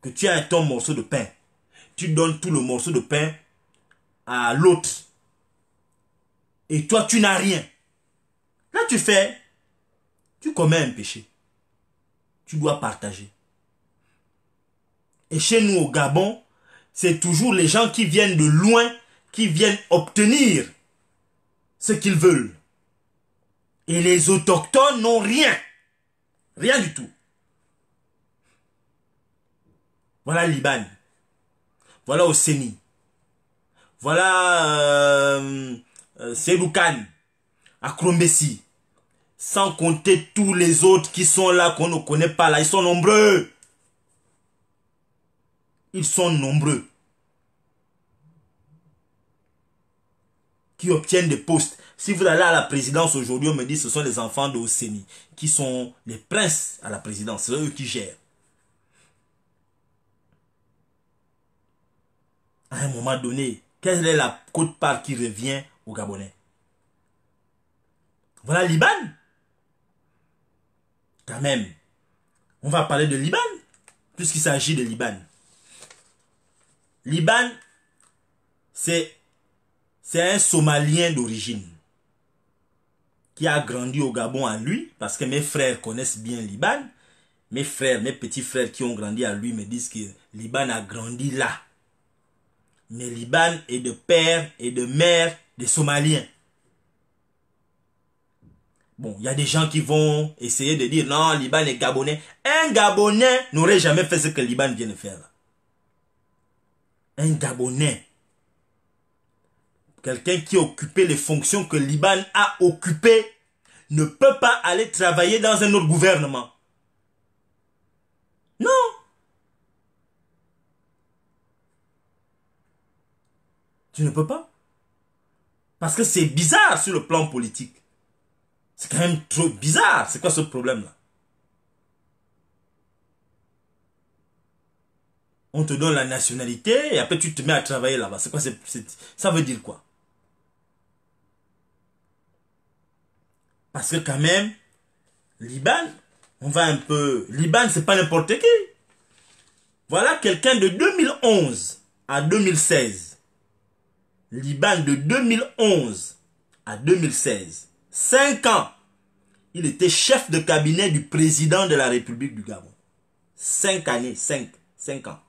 que tu as ton morceau de pain. Tu donnes tout le morceau de pain à l'autre. Et toi, tu n'as rien. Là, tu fais, tu commets un péché. Tu dois partager. Et chez nous, au Gabon, c'est toujours les gens qui viennent de loin, qui viennent obtenir ce qu'ils veulent. Et les autochtones n'ont rien. Rien du tout. Voilà Liban. Voilà Ouseni, Voilà euh, euh Seloukan. Sans compter tous les autres qui sont là, qu'on ne connaît pas là. Ils sont nombreux. Ils sont nombreux. Qui obtiennent des postes. Si vous allez à la présidence aujourd'hui, on me dit que ce sont les enfants de qui sont les princes à la présidence. C'est eux qui gèrent. à un moment donné, quelle est la côte part qui revient au Gabonais Voilà Liban. Quand même, on va parler de Liban, puisqu'il s'agit de Liban. Liban, c'est un Somalien d'origine qui a grandi au Gabon à lui, parce que mes frères connaissent bien Liban. Mes frères, mes petits frères qui ont grandi à lui me disent que Liban a grandi là. Mais Liban est de père et de mère des Somaliens. Bon, il y a des gens qui vont essayer de dire non, Liban est Gabonais. Un Gabonais n'aurait jamais fait ce que Liban vient de faire. Un Gabonais. Quelqu'un qui a occupé les fonctions que Liban a occupées ne peut pas aller travailler dans un autre gouvernement. Non. Tu ne peux pas. Parce que c'est bizarre sur le plan politique. C'est quand même trop bizarre. C'est quoi ce problème-là On te donne la nationalité et après tu te mets à travailler là-bas. C'est quoi Ça veut dire quoi Parce que quand même, Liban, on va un peu... Liban, c'est pas n'importe qui. Voilà quelqu'un de 2011 à 2016 Liban de 2011 à 2016, 5 ans, il était chef de cabinet du président de la République du Gabon. 5 années, 5, 5 ans.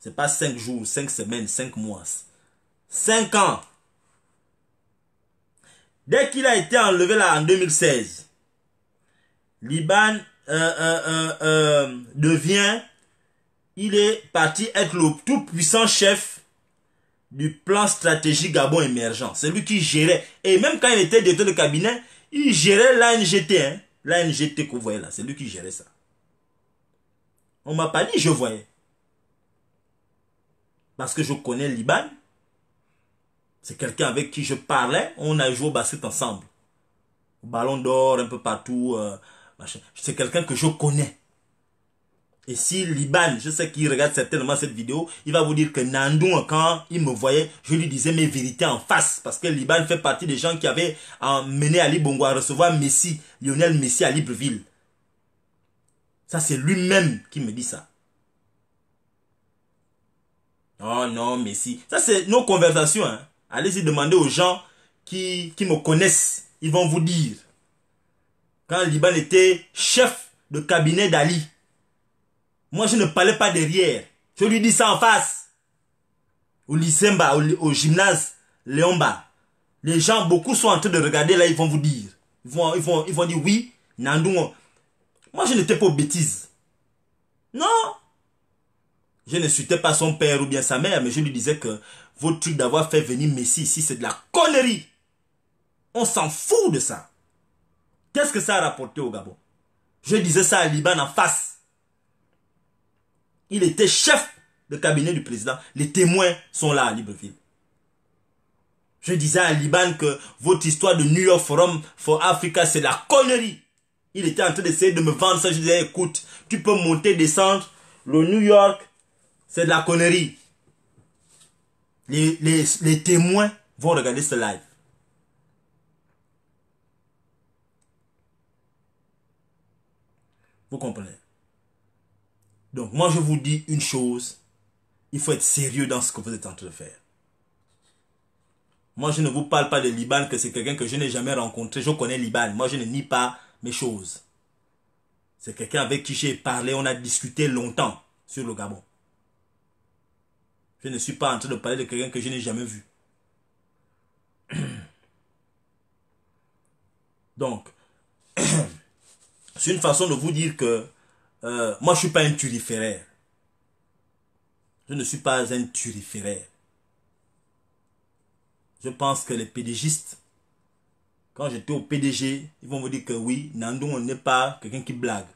C'est pas 5 jours, 5 semaines, 5 mois. 5 ans. Dès qu'il a été enlevé là en 2016, Liban euh, euh, euh, devient, il est parti être le tout puissant chef du plan stratégique Gabon émergent. C'est lui qui gérait. Et même quand il était directeur de cabinet, il gérait l'ANGT. Hein? L'ANGT que vous voyez là, c'est lui qui gérait ça. On m'a pas dit, je voyais. Parce que je connais Liban. C'est quelqu'un avec qui je parlais. On a joué au basket ensemble. Au ballon d'or, un peu partout. Euh, c'est quelqu'un que je connais. Et si Liban, je sais qu'il regarde certainement cette vidéo, il va vous dire que Nandou, quand il me voyait, je lui disais mes vérités en face. Parce que Liban fait partie des gens qui avaient emmené euh, Ali Bongo à recevoir Messi, Lionel Messi à Libreville. Ça, c'est lui-même qui me dit ça. Oh non, Messi. Ça, c'est nos conversations. Hein. Allez-y demander aux gens qui, qui me connaissent. Ils vont vous dire. Quand Liban était chef de cabinet d'Ali, moi, je ne parlais pas derrière. Je lui dis ça en face. Au lycée, au, gymnase, Léomba. Les gens, beaucoup sont en train de regarder là, ils vont vous dire. Ils vont, ils vont, ils vont dire oui, Nandou. Moi, je n'étais pas aux bêtises. Non. Je ne suis pas son père ou bien sa mère, mais je lui disais que votre truc d'avoir fait venir Messi ici, c'est de la connerie. On s'en fout de ça. Qu'est-ce que ça a rapporté au Gabon Je disais ça à Liban en face. Il était chef de cabinet du président. Les témoins sont là à Libreville. Je disais à Liban que votre histoire de New York Forum for Africa, c'est la connerie. Il était en train d'essayer de me vendre ça. Je disais, écoute, tu peux monter, descendre. Le New York, c'est de la connerie. les témoins vont regarder ce live. Vous comprenez donc moi je vous dis une chose, il faut être sérieux dans ce que vous êtes en train de faire. Moi je ne vous parle pas de Liban, que c'est quelqu'un que je n'ai jamais rencontré, je connais Liban, moi je ne nie pas mes choses. C'est quelqu'un avec qui j'ai parlé, on a discuté longtemps sur le Gabon. Je ne suis pas en train de parler de quelqu'un que je n'ai jamais vu. Donc, c'est une façon de vous dire que euh, moi je ne suis pas un turiféraire. Je ne suis pas un turiféraire. Je pense que les pédégistes, quand j'étais au PDG, ils vont me dire que oui, Nando, on n'est pas quelqu'un qui blague.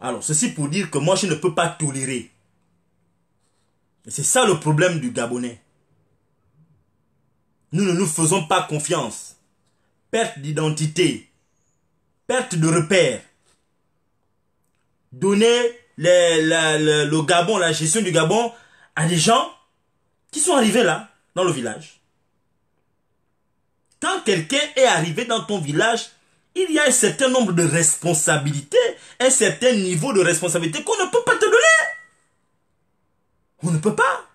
Alors, ceci pour dire que moi, je ne peux pas tolérer. Et c'est ça le problème du Gabonais. Nous ne nous faisons pas confiance. Perte d'identité perte de repère. Donner le Gabon, la gestion du Gabon à des gens qui sont arrivés là, dans le village. Quand quelqu'un est arrivé dans ton village, il y a un certain nombre de responsabilités, un certain niveau de responsabilité qu'on ne peut pas te donner. On ne peut pas.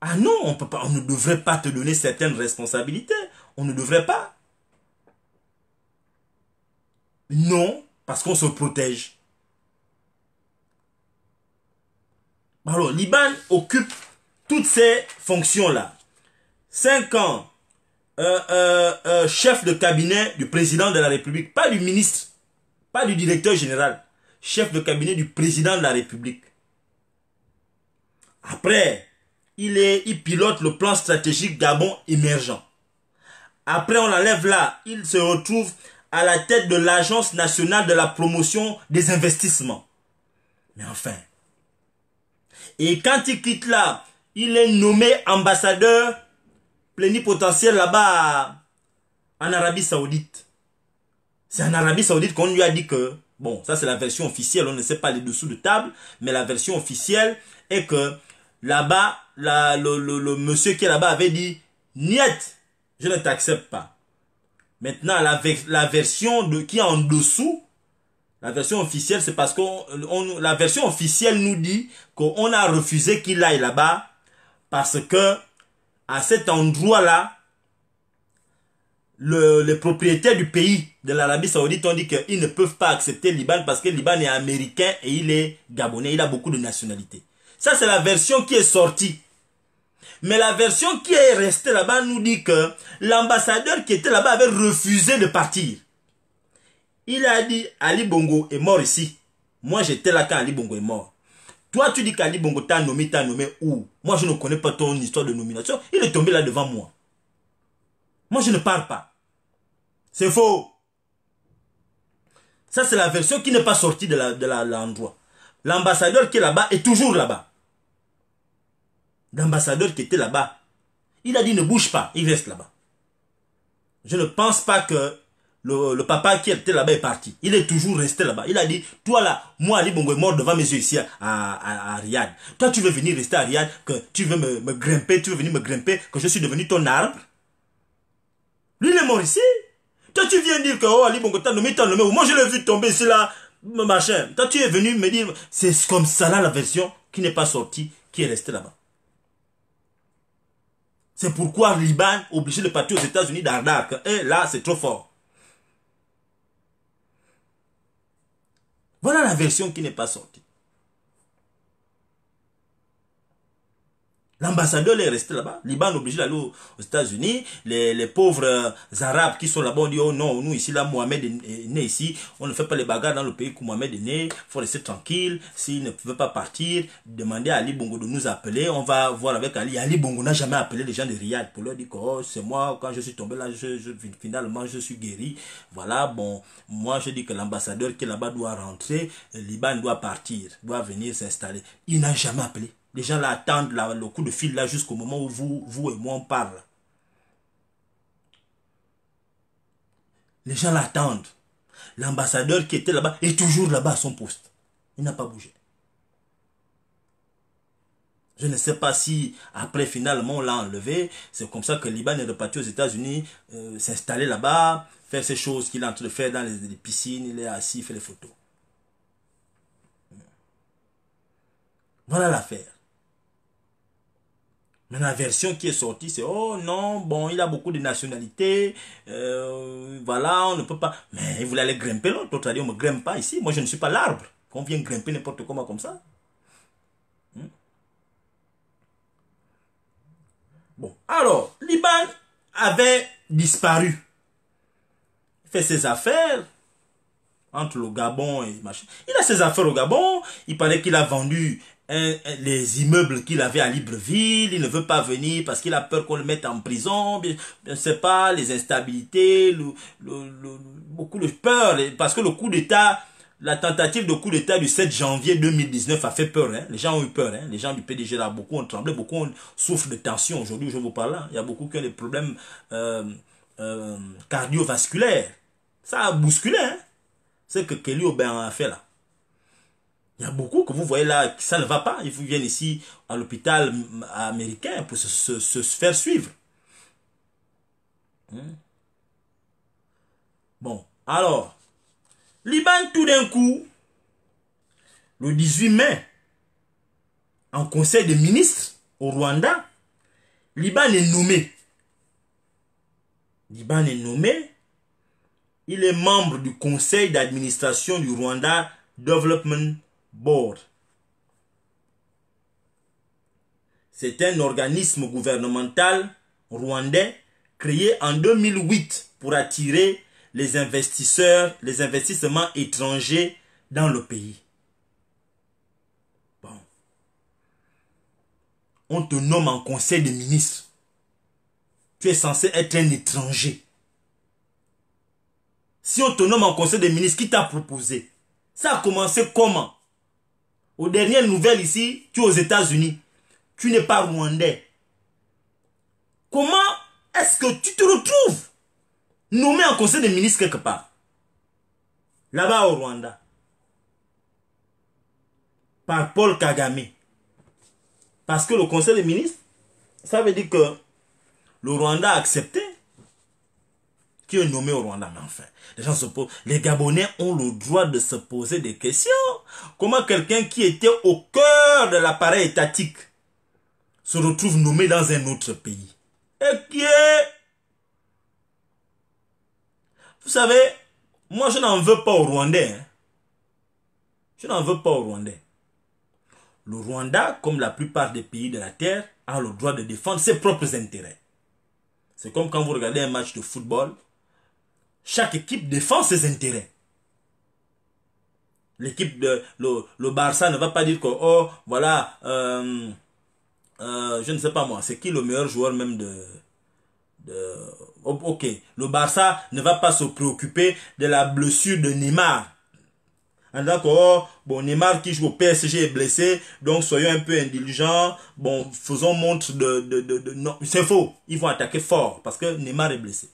Ah non, on, ne devrait pas te donner certaines responsabilités. On ne devrait pas. Non, parce qu'on se protège. Alors, l'Iban occupe toutes ces fonctions-là. Cinq ans, euh, euh, euh, chef de cabinet du président de la République, pas du ministre, pas du directeur général, chef de cabinet du président de la République. Après, il, est, pilote le plan stratégique Gabon émergent. Après, on l'enlève là, il se retrouve à la tête de l'Agence nationale de la promotion des investissements. Mais enfin. Et quand il quitte là, il est nommé ambassadeur plénipotentiel là-bas en Arabie Saoudite. C'est en Arabie Saoudite qu'on lui a dit que, bon, ça c'est la version officielle, on ne sait pas les dessous de table, mais la version officielle est que là-bas, le, monsieur qui est là-bas avait dit, Niet, je ne t'accepte pas. Maintenant, la, la version de, qui est en dessous, la version officielle, c'est parce que la version officielle nous dit qu'on a refusé qu'il aille là-bas parce que à cet endroit-là, le, les propriétaires du pays de l'Arabie Saoudite ont dit qu'ils ne peuvent pas accepter Liban parce que Liban est américain et il est gabonais, il a beaucoup de nationalités. Ça, c'est la version qui est sortie. Mais la version qui est restée là-bas nous dit que l'ambassadeur qui était là-bas avait refusé de partir. Il a dit Ali Bongo est mort ici. Moi j'étais là quand Ali Bongo est mort. Toi tu dis qu'Ali Bongo t'a nommé, t'a nommé où Moi je ne connais pas ton histoire de nomination. Il est tombé là devant moi. Moi je ne parle pas. C'est faux. Ça c'est la version qui n'est pas sortie de l'endroit. La, L'ambassadeur qui est là-bas est toujours là-bas. L'ambassadeur qui était là-bas. Il a dit ne bouge pas, il reste là-bas. Je ne pense pas que le, papa qui était là-bas est parti. Il est toujours resté là-bas. Il a dit, toi là, moi Ali Bongo est mort devant mes yeux ici à, à, Riyad. Toi tu veux venir rester à Riyad, que tu veux me, grimper, tu veux venir me grimper, que je suis devenu ton arbre. Lui il est mort ici. Toi tu viens dire que oh Ali Bongo t'as nommé, t'a nommé. Moi je l'ai vu tomber ici là, machin. Toi tu es venu me dire, c'est comme ça là la version qui n'est pas sortie, qui est restée là-bas. C'est pourquoi Liban obligé de partir aux États-Unis d'Ardac. Et eh, là, c'est trop fort. Voilà la version qui n'est pas sortie. L'ambassadeur est resté là-bas. Liban est obligé d'aller aux États-Unis. Les, pauvres euh, Arabes qui sont là-bas ont dit, oh non, nous ici, là, Mohamed est né ici. On ne fait pas les bagarres dans le pays où Mohamed est né. Il faut rester tranquille. S'il ne veut pas partir, demandez à Ali Bongo de nous appeler. On va voir avec Ali. Ali Bongo n'a jamais appelé les gens de Riyad pour leur dire, oh, c'est moi, quand je suis tombé là, je, finalement, je suis guéri. Voilà, bon, moi, je dis que l'ambassadeur qui est là-bas doit rentrer. Liban doit partir, doit venir s'installer. Il n'a jamais appelé. Les gens l'attendent, le coup de fil là jusqu'au moment où vous, vous et moi on parle. Les gens l'attendent. L'ambassadeur qui était là-bas est toujours là-bas à son poste. Il n'a pas bougé. Je ne sais pas si après finalement on l'a enlevé. C'est comme ça que Liban est reparti aux États-Unis, euh, s'installer là-bas, faire ces choses qu'il est en train de faire dans les, les piscines. Il est assis, il fait les photos. Voilà l'affaire. Mais la version qui est sortie, c'est oh non, bon, il a beaucoup de nationalités, euh, voilà, on ne peut pas. Mais voulait aller grimper l'autre, a dit on ne grimpe pas ici, moi je ne suis pas l'arbre, qu'on vient grimper n'importe comment comme ça. Hmm? Bon, alors, Liban avait disparu, fait ses affaires entre le Gabon et machin. Il a ses affaires au Gabon, il paraît qu'il a vendu les immeubles qu'il avait à Libreville, il ne veut pas venir parce qu'il a peur qu'on le mette en prison, je ne pas, les instabilités, beaucoup de peur, parce que le coup d'État, la tentative de coup d'État du 7 janvier 2019 a fait peur, hein. les gens ont eu peur, hein? les gens du PDG là, beaucoup ont tremblé, beaucoup ont, souffrent de tension aujourd'hui, je vous parle il y a beaucoup qui ont des problèmes euh, euh, cardiovasculaires, ça a bousculé, hein? c'est que Kelly Aubin a fait là. Il y a beaucoup que vous voyez là, ça ne va pas. Ils viennent ici à l'hôpital américain pour se, faire suivre. Hmm? Bon, alors, Liban tout d'un coup, le 18 mai, en conseil des ministres au Rwanda, Liban est nommé. Liban est nommé. Il est membre du conseil d'administration du Rwanda Development Board. C'est un organisme gouvernemental rwandais créé en 2008 pour attirer les investisseurs, les investissements étrangers dans le pays. Bon. On te nomme en conseil des ministres. Tu es censé être un étranger. Si on te nomme en conseil des ministres, qui t'a proposé Ça a commencé comment aux dernières nouvelles ici, tu es aux États-Unis. Tu n'es pas rwandais. Comment est-ce que tu te retrouves nommé en conseil des ministres quelque part Là-bas au Rwanda. Par Paul Kagame. Parce que le conseil des ministres, ça veut dire que le Rwanda a accepté qui est nommé au Rwanda. Mais enfin, les gens se posent. Les Gabonais ont le droit de se poser des questions. Comment quelqu'un qui était au cœur de l'appareil étatique se retrouve nommé dans un autre pays Et qui est Vous savez, moi je n'en veux pas au Rwandais. Hein. Je n'en veux pas au Rwandais. Le Rwanda, comme la plupart des pays de la Terre, a le droit de défendre ses propres intérêts. C'est comme quand vous regardez un match de football chaque équipe défend ses intérêts. L'équipe de le, Barça ne va pas dire que oh voilà euh, euh, je ne sais pas moi c'est qui le meilleur joueur même de oh, ok le Barça ne va pas se préoccuper de la blessure de Neymar en disant que oh, bon Neymar qui joue au PSG est blessé donc soyons un peu indulgents bon faisons montre de de, de non c'est faux ils vont attaquer fort parce que Neymar est blessé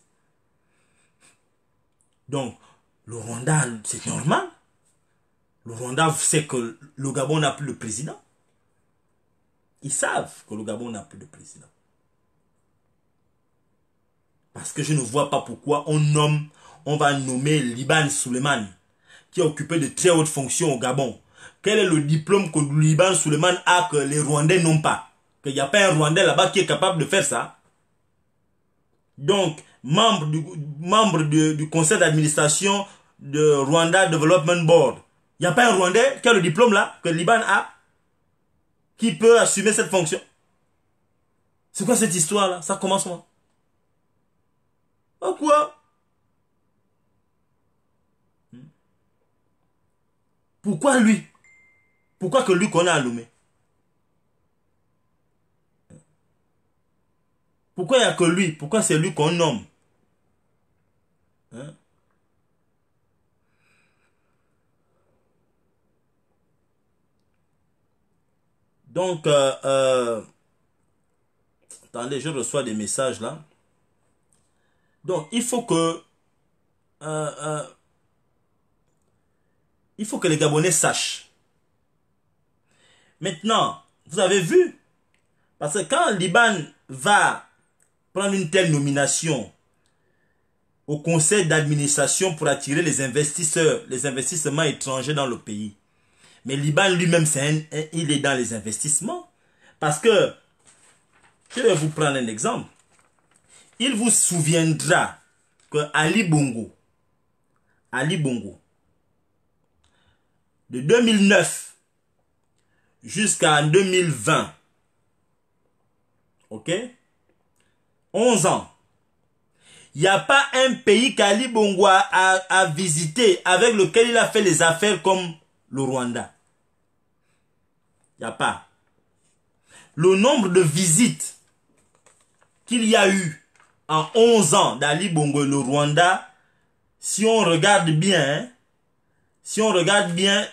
donc, le Rwanda, c'est normal. Le Rwanda sait que le Gabon n'a plus de président. Ils savent que le Gabon n'a plus de président. Parce que je ne vois pas pourquoi on nomme, on va nommer Liban Suleiman qui a occupé de très hautes fonctions au Gabon. Quel est le diplôme que Liban Suleiman a que les Rwandais n'ont pas Qu'il n'y a pas un Rwandais là-bas qui est capable de faire ça. Donc, membre du, membre du, conseil d'administration de Rwanda Development Board. Il n'y a pas un Rwandais qui a le diplôme là, que Liban a, qui peut assumer cette fonction. C'est quoi cette histoire là Ça commence moi. Pourquoi hmm? Pourquoi lui Pourquoi que lui qu'on a allumé Pourquoi il n'y a que lui Pourquoi c'est lui qu'on nomme Donc, euh, euh, attendez, je reçois des messages là. Donc, il faut que... Euh, il faut que les Gabonais sachent. Maintenant, vous avez vu Parce que quand Liban va prendre une telle nomination au conseil d'administration pour attirer les investisseurs, les investissements étrangers dans le pays, mais Liban lui-même, il est dans les investissements. Parce que, je vais vous prendre un exemple. Il vous souviendra que Ali Bongo, Ali Bongo, de 2009 jusqu'en 2020, ok, 11 ans, il n'y a pas un pays qu'Ali Bongo a visité avec lequel il a fait les affaires comme le Rwanda. Il n'y a pas. Le nombre de visites qu'il y a eu en 11 ans d'Ali Bongo le Rwanda, si on regarde bien, hein, si on regarde bien,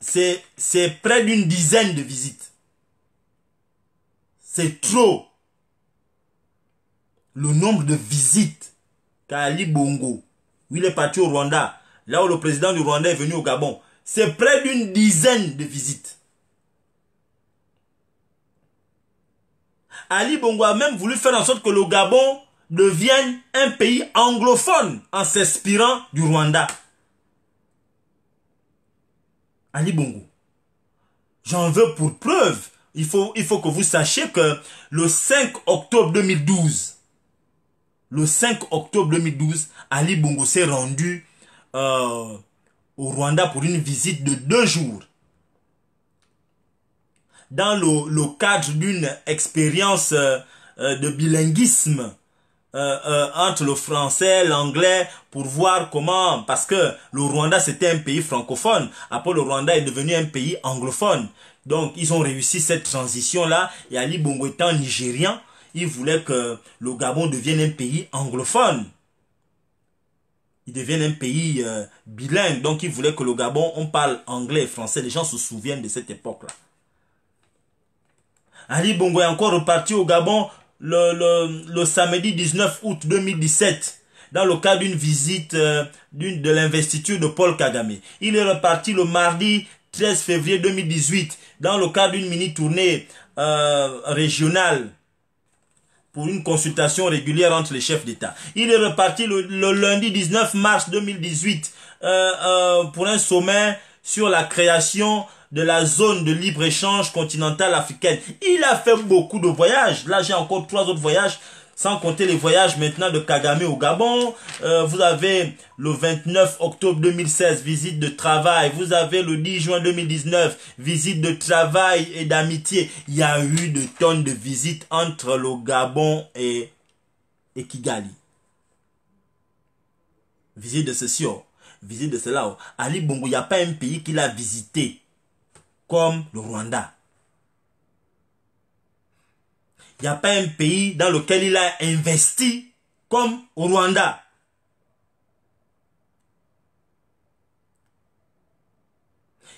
c'est près d'une dizaine de visites. C'est trop le nombre de visites qu'Ali Bongo, où il est parti au Rwanda, là où le président du Rwanda est venu au Gabon, c'est près d'une dizaine de visites. Ali Bongo a même voulu faire en sorte que le Gabon devienne un pays anglophone en s'inspirant du Rwanda. Ali Bongo. J'en veux pour preuve. Il faut, il faut que vous sachiez que le 5 octobre 2012, le 5 octobre 2012, Ali Bongo s'est rendu euh, au Rwanda pour une visite de deux jours dans le, cadre d'une expérience euh, euh, de bilinguisme euh, entre le français, l'anglais, pour voir comment, parce que le Rwanda c'était un pays francophone, après le Rwanda est devenu un pays anglophone. Donc ils ont réussi cette transition-là, et Ali Bongo étant nigérian, il voulait que le Gabon devienne un pays anglophone. Il devienne un pays bilingue, donc il voulait que le Gabon, on parle anglais et français, les gens se souviennent de cette époque-là. Ali Bongo est encore reparti au Gabon le, le, le samedi 19 août 2017 dans le cadre d'une visite euh, d'une de l'investiture de Paul Kagame. Il est reparti le mardi 13 février 2018 dans le cadre d'une mini-tournée euh, régionale pour une consultation régulière entre les chefs d'État. Il est reparti le, lundi 19 mars 2018 euh, pour un sommet sur la création de la zone de libre-échange continentale africaine. Il a fait beaucoup de voyages. Là, j'ai encore trois autres voyages, sans compter les voyages maintenant de Kagame au Gabon. Euh, vous avez le 29 octobre 2016, visite de travail. Vous avez le 10 juin 2019, visite de travail et d'amitié. Il y a eu de tonnes de visites entre le Gabon et, Kigali. Visite de oh visite de cela. Ali Bongo, il n'y a pas un pays qu'il a visité comme le Rwanda. Il n'y a pas un pays dans lequel il a investi comme au Rwanda.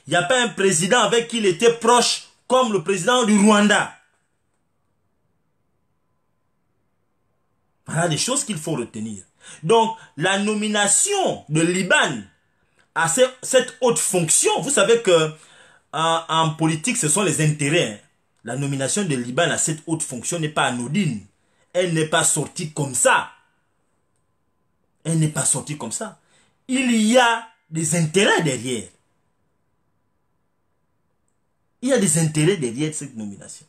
Il n'y a pas un président avec qui il était proche comme le président du Rwanda. Voilà des choses qu'il faut retenir. Donc, la nomination de Liban à cette haute fonction, vous savez que en politique, ce sont les intérêts. Hein. La nomination de Liban à cette haute fonction n'est pas anodine. Elle n'est pas sortie comme ça. Elle n'est pas sortie comme ça. Il y a des intérêts derrière. Il y a des intérêts derrière cette nomination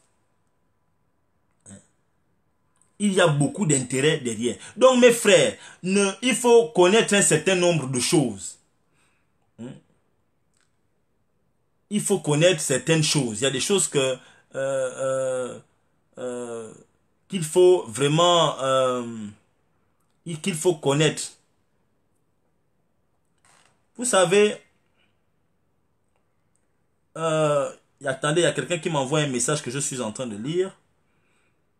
il y a beaucoup d'intérêt derrière. Donc mes frères, ne, il faut connaître un certain nombre de choses. Hein? Il faut connaître certaines choses. Il y a des choses que euh, euh, euh, qu'il faut vraiment qu'il faut connaître. Vous savez, attendez, il y a quelqu'un qui m'envoie un message que je suis en train de lire.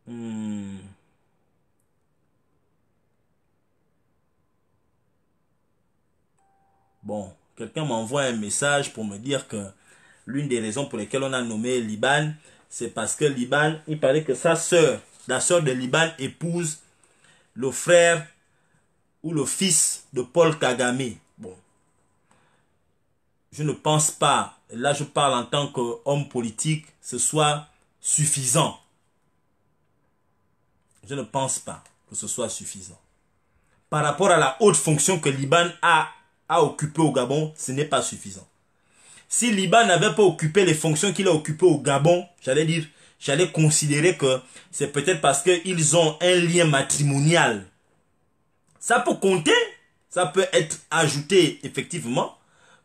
Hmm. Bon, quelqu'un m'envoie un message pour me dire que l'une des raisons pour lesquelles on a nommé Liban, c'est parce que Liban, il paraît que sa sœur, la soeur de Liban, épouse le frère ou le fils de Paul Kagame. Bon, je ne pense pas, là je parle en tant qu'homme politique, ce soit suffisant. Je ne pense pas que ce soit suffisant. Par rapport à la haute fonction que Liban a a au Gabon, ce n'est pas suffisant. Si Liban n'avait pas occupé les fonctions qu'il a occupées au Gabon, j'allais dire, j'allais considérer que c'est peut-être parce qu'ils ont un lien matrimonial. Ça peut compter, ça peut être ajouté effectivement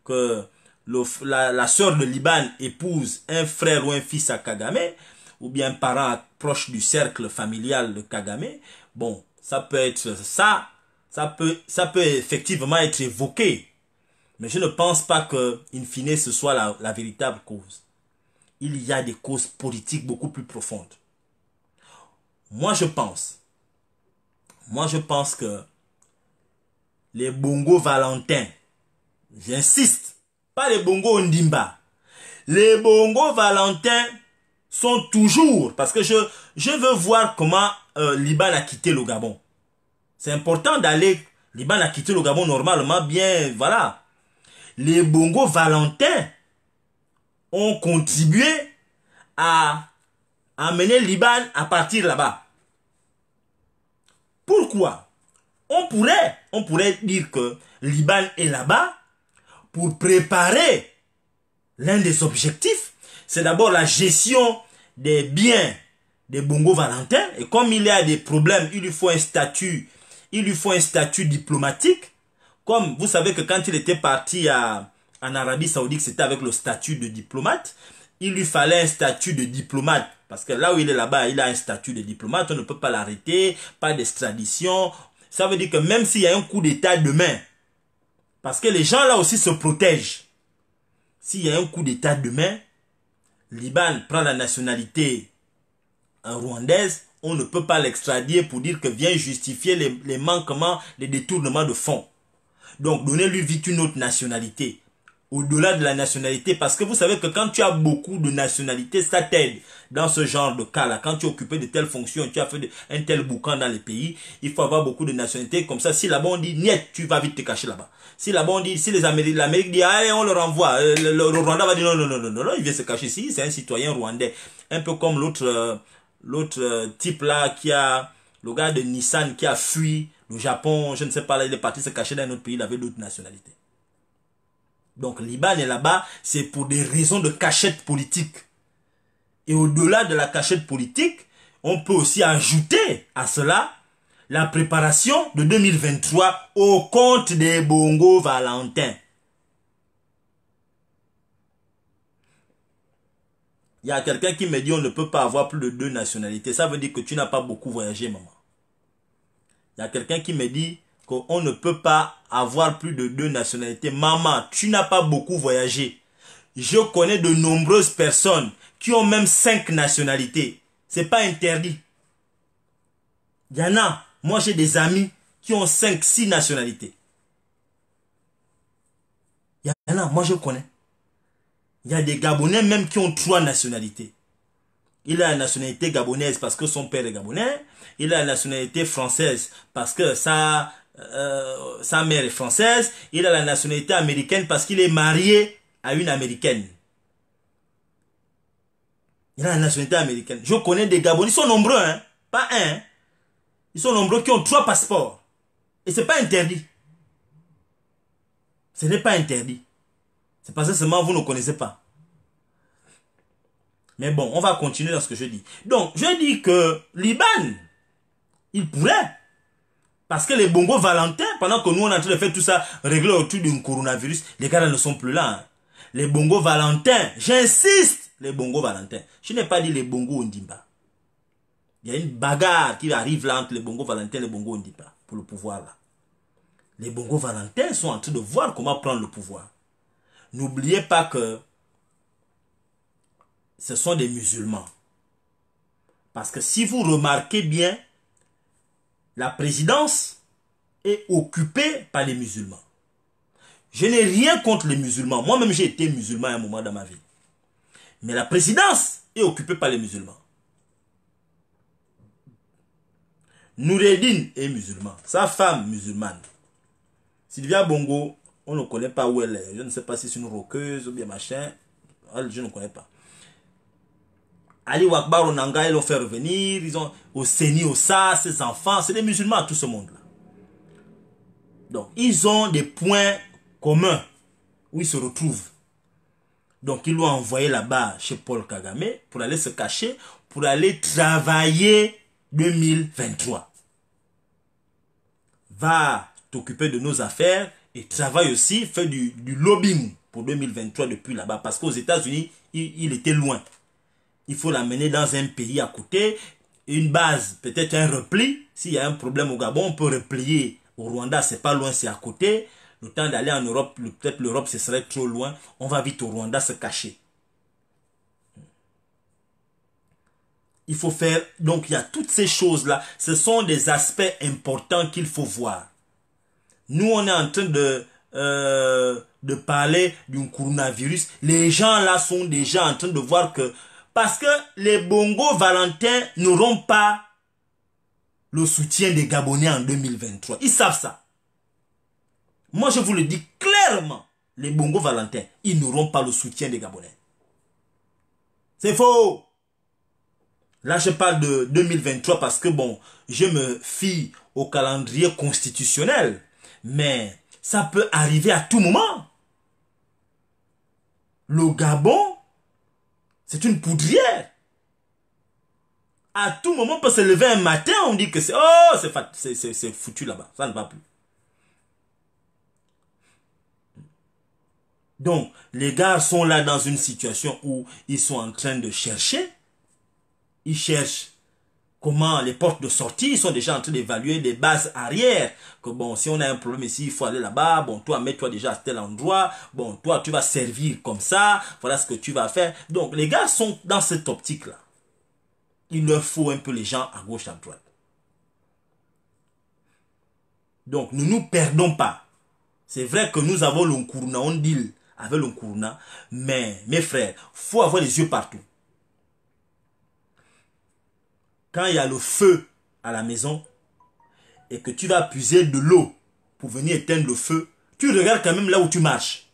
que le, la, la sœur de Liban épouse un frère ou un fils à Kagame, ou bien un parent proche du cercle familial de Kagame. Bon, ça peut être ça, ça peut, ça peut effectivement être évoqué. Mais je ne pense pas que, in fine, ce soit la, véritable cause. Il y a des causes politiques beaucoup plus profondes. Moi, je pense, moi, je pense que les Bongo Valentins, j'insiste, pas les Bongo Ndimba. les Bongo Valentins sont toujours, parce que je, je veux voir comment euh, Liban a quitté le Gabon. C'est important d'aller, Liban a quitté le Gabon normalement, bien, voilà. Les Bongo Valentins ont contribué à amener Liban à partir là-bas. Pourquoi On pourrait, on pourrait dire que Liban est là-bas pour préparer l'un des objectifs. C'est d'abord la gestion des biens des Bongo Valentin. Et comme il y a des problèmes, il lui faut un statut il lui faut un statut diplomatique. Comme vous savez que quand il était parti à, euh, en Arabie Saoudite, c'était avec le statut de diplomate. Il lui fallait un statut de diplomate. Parce que là où il est là-bas, il a un statut de diplomate. On ne peut pas l'arrêter. Pas d'extradition. Ça veut dire que même s'il y a un coup d'État demain, parce que les gens là aussi se protègent. S'il y a un coup d'État demain, Liban prend la nationalité rwandaise on ne peut pas l'extradier pour dire que vient justifier les, manquements, les détournements de fonds. Donc, donnez-lui vite une autre nationalité. Au-delà de la nationalité, parce que vous savez que quand tu as beaucoup de nationalités, ça t'aide dans ce genre de cas-là. Quand tu es occupé de telles fonctions, tu as fait un tel boucan dans les pays, il faut avoir beaucoup de nationalités. Comme ça, si là-bas on dit, niet, tu vas vite te cacher là-bas. Si là-bas on dit, si l'Amérique dit, allez, on le renvoie. Euh, le, Rwanda va dire, non, non, non, non, non, il vient se cacher ici, c'est un citoyen rwandais. Un peu comme l'autre... Euh, l'autre euh, type là qui a, le gars de Nissan qui a fui le Japon, je ne sais pas, là, il est parti se cacher dans un autre pays, il avait d'autres nationalités. Donc l'Iban est là-bas, c'est pour des raisons de cachette politique. Et au-delà de la cachette politique, on peut aussi ajouter à cela la préparation de 2023 au compte des Bongo valentins. Il y a quelqu'un qui me dit on ne peut pas avoir plus de deux nationalités. Ça veut dire que tu n'as pas beaucoup voyagé, maman. Il y a quelqu'un qui me dit qu'on ne peut pas avoir plus de deux nationalités. Maman, tu n'as pas beaucoup voyagé. Je connais de nombreuses personnes qui ont même cinq nationalités. C'est pas interdit. Il y en a. Moi, j'ai des amis qui ont cinq, six nationalités. Il y en a. Moi, je connais. Il y a des Gabonais même qui ont trois nationalités. Il a la nationalité gabonaise parce que son père est gabonais. Il a la nationalité française parce que sa, euh, sa mère est française. Il a la nationalité américaine parce qu'il est marié à une américaine. Il a la nationalité américaine. Je connais des Gabonais, ils sont nombreux, hein? pas un. Hein. Ils sont nombreux qui ont trois passeports. Et ce n'est pas interdit. Ce n'est pas interdit. C'est parce que seulement vous ne connaissez pas. Mais bon, on va continuer dans ce que je dis. Donc, je dis que Liban, il pourrait. Parce que les Bongo valentins, pendant que nous on est en train de faire tout ça, régler autour d'un coronavirus, les gars ne sont plus là. Hein. Les Bongo valentins, j'insiste, les Bongo valentins. Je n'ai pas dit les Bongo Ondimba. Il y a une bagarre qui arrive là entre les Bongo valentins et les Bongo Ondimba pour le pouvoir là. Les Bongo valentins sont en train de voir comment prendre le pouvoir. N'oubliez pas que ce sont des musulmans. Parce que si vous remarquez bien, la présidence est occupée par les musulmans. Je n'ai rien contre les musulmans. Moi-même, j'ai été musulman à un moment dans ma vie. Mais la présidence est occupée par les musulmans. Noureddin est musulman. Sa femme musulmane. Sylvia Bongo on ne connaît pas où elle est. Je ne sais pas si c'est une roqueuse ou bien machin. je ne connais pas. Ali Wakbar, Onanga, ils l'ont fait revenir. Ils ont au Séni, au ses enfants. C'est des musulmans, tout ce monde-là. Donc, ils ont des points communs où ils se retrouvent. Donc, ils l'ont envoyé là-bas chez Paul Kagame pour aller se cacher, pour aller travailler 2023. Va t'occuper de nos affaires et travaille aussi, fait du, lobbying pour 2023 depuis là-bas. Parce qu'aux États-Unis, il, était loin. Il faut l'amener dans un pays à côté, une base, peut-être un repli. S'il y a un problème au Gabon, on peut replier au Rwanda, c'est pas loin, c'est à côté. Le temps d'aller en Europe, peut-être l'Europe, ce serait trop loin. On va vite au Rwanda se cacher. Il faut faire... Donc, il y a toutes ces choses-là. Ce sont des aspects importants qu'il faut voir. Nous, on est en train de, euh, de parler d'un coronavirus. Les gens là sont déjà en train de voir que... Parce que les Bongo Valentins n'auront pas le soutien des Gabonais en 2023. Ils savent ça. Moi, je vous le dis clairement. Les Bongo Valentins, ils n'auront pas le soutien des Gabonais. C'est faux. Là, je parle de 2023 parce que, bon, je me fie au calendrier constitutionnel. Mais ça peut arriver à tout moment. Le Gabon, c'est une poudrière. À tout moment, on peut se lever un matin, on dit que c'est oh, c'est foutu là-bas, ça ne va plus. Donc, les gars sont là dans une situation où ils sont en train de chercher. Ils cherchent comment les portes de sortie sont déjà en train d'évaluer des bases arrière. Que bon, si on a un problème ici, il faut aller là-bas. Bon, toi, mets-toi déjà à tel endroit. Bon, toi, tu vas servir comme ça. Voilà ce que tu vas faire. Donc, les gars sont dans cette optique-là. Il leur faut un peu les gens à gauche, à droite. Donc, ne nous, nous perdons pas. C'est vrai que nous avons l'onkourna, on deal avec l'Onkurna. Mais, mes frères, faut avoir les yeux partout. quand il y a le feu à la maison et que tu vas puiser de l'eau pour venir éteindre le feu, tu regardes quand même là où tu marches.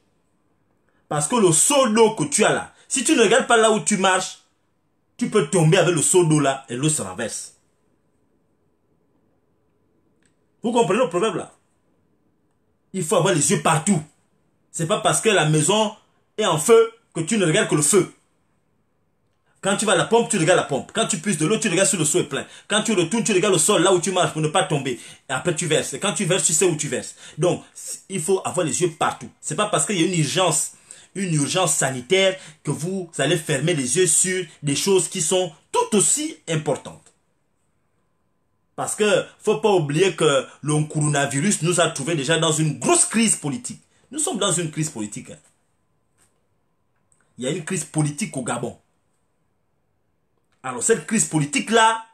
Parce que le seau d'eau que tu as là, si tu ne regardes pas là où tu marches, tu peux tomber avec le seau d'eau là et l'eau se renverse. Vous comprenez le problème là Il faut avoir les yeux partout. Ce n'est pas parce que la maison est en feu que tu ne regardes que le feu. Quand tu vas à la pompe, tu regardes la pompe. Quand tu puisses de l'eau, tu regardes si le seau est plein. Quand tu retournes, tu regardes le sol, là où tu marches pour ne pas tomber. Et après, tu verses. Et quand tu verses, tu sais où tu verses. Donc, il faut avoir les yeux partout. C'est pas parce qu'il y a une urgence, une urgence sanitaire que vous allez fermer les yeux sur des choses qui sont tout aussi importantes. Parce que faut pas oublier que le coronavirus nous a trouvé déjà dans une grosse crise politique. Nous sommes dans une crise politique. Hein. Il y a une crise politique au Gabon. Alors cette crise politique-là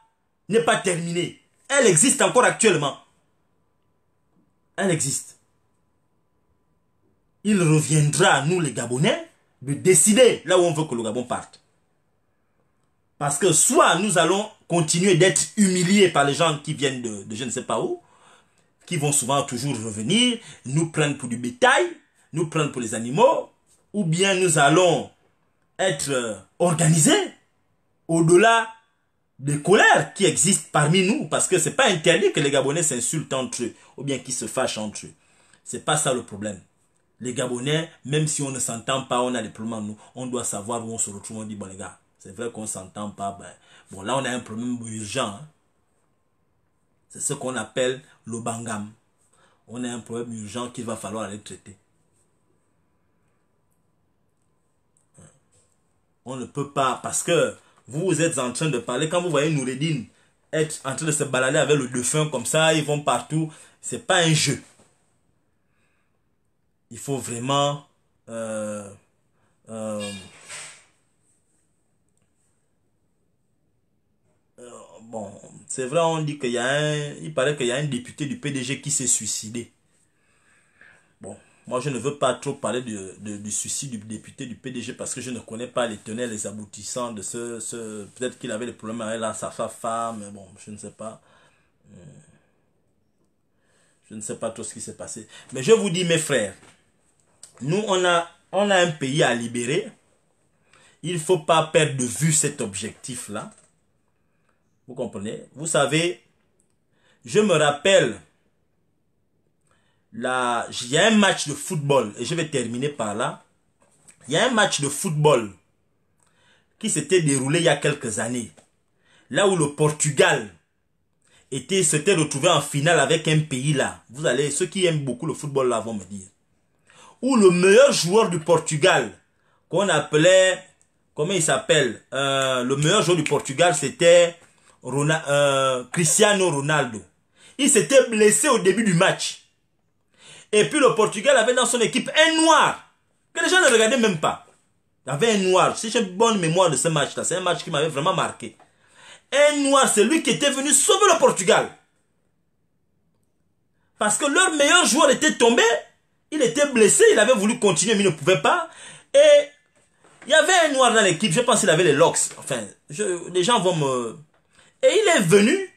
n'est pas terminée. Elle existe encore actuellement. Elle existe. Il reviendra à nous les Gabonais de décider là où on veut que le Gabon parte. Parce que soit nous allons continuer d'être humiliés par les gens qui viennent de, je ne sais pas où, qui vont souvent toujours revenir, nous prendre pour du bétail, nous prendre pour les animaux, ou bien nous allons être euh, organisés au-delà des colères qui existent parmi nous, parce que c'est pas interdit que les Gabonais s'insultent entre eux, ou bien qu'ils se fâchent entre eux. C'est pas ça le problème. Les Gabonais, même si on ne s'entend pas, on a des problèmes, nous, on doit savoir où on se retrouve, on dit, bon les gars, c'est vrai qu'on s'entend pas, ben, bon là on a un problème urgent. Hein. C'est ce qu'on appelle le bangam. On a un problème urgent qu'il va falloir aller traiter. On ne peut pas, parce que vous êtes en train de parler. Quand vous voyez Noureddin être en train de se balader avec le dauphin comme ça, ils vont partout. C'est pas un jeu. Il faut vraiment euh, euh, euh, bon, c'est vrai, on dit qu'il y a un, il paraît qu'il y a un député du PDG qui s'est suicidé. Moi, je ne veux pas trop parler du suicide du député du PDG parce que je ne connais pas les tenants, les aboutissants de ce. Peut-être qu'il avait des problèmes avec la, sa, femme, bon, je ne sais pas. Euh, je ne sais pas trop ce qui s'est passé. Mais je vous dis, mes frères, nous, on a, on a un pays à libérer. Il ne faut pas perdre de vue cet objectif-là. Vous comprenez Vous savez, je me rappelle la, il y a un match de football, et je vais terminer par là. Il y a un match de football qui s'était déroulé il y a quelques années. Là où le Portugal était, s'était retrouvé en finale avec un pays là. Vous allez, ceux qui aiment beaucoup le football là vont me dire. Où le meilleur joueur du Portugal, qu'on appelait, comment il s'appelle, euh, le meilleur joueur du Portugal, c'était euh, Cristiano Ronaldo. Il s'était blessé au début du match. Et puis le Portugal avait dans son équipe un noir. Que les gens ne regardaient même pas. Il y avait un noir. Si j'ai bonne mémoire de ce match-là, c'est un match qui m'avait vraiment marqué. Un noir, c'est lui qui était venu sauver le Portugal. Parce que leur meilleur joueur était tombé. Il était blessé. Il avait voulu continuer, mais il ne pouvait pas. Et il y avait un noir dans l'équipe. Je pense qu'il avait les locks. Enfin, les gens vont me... Et il est venu.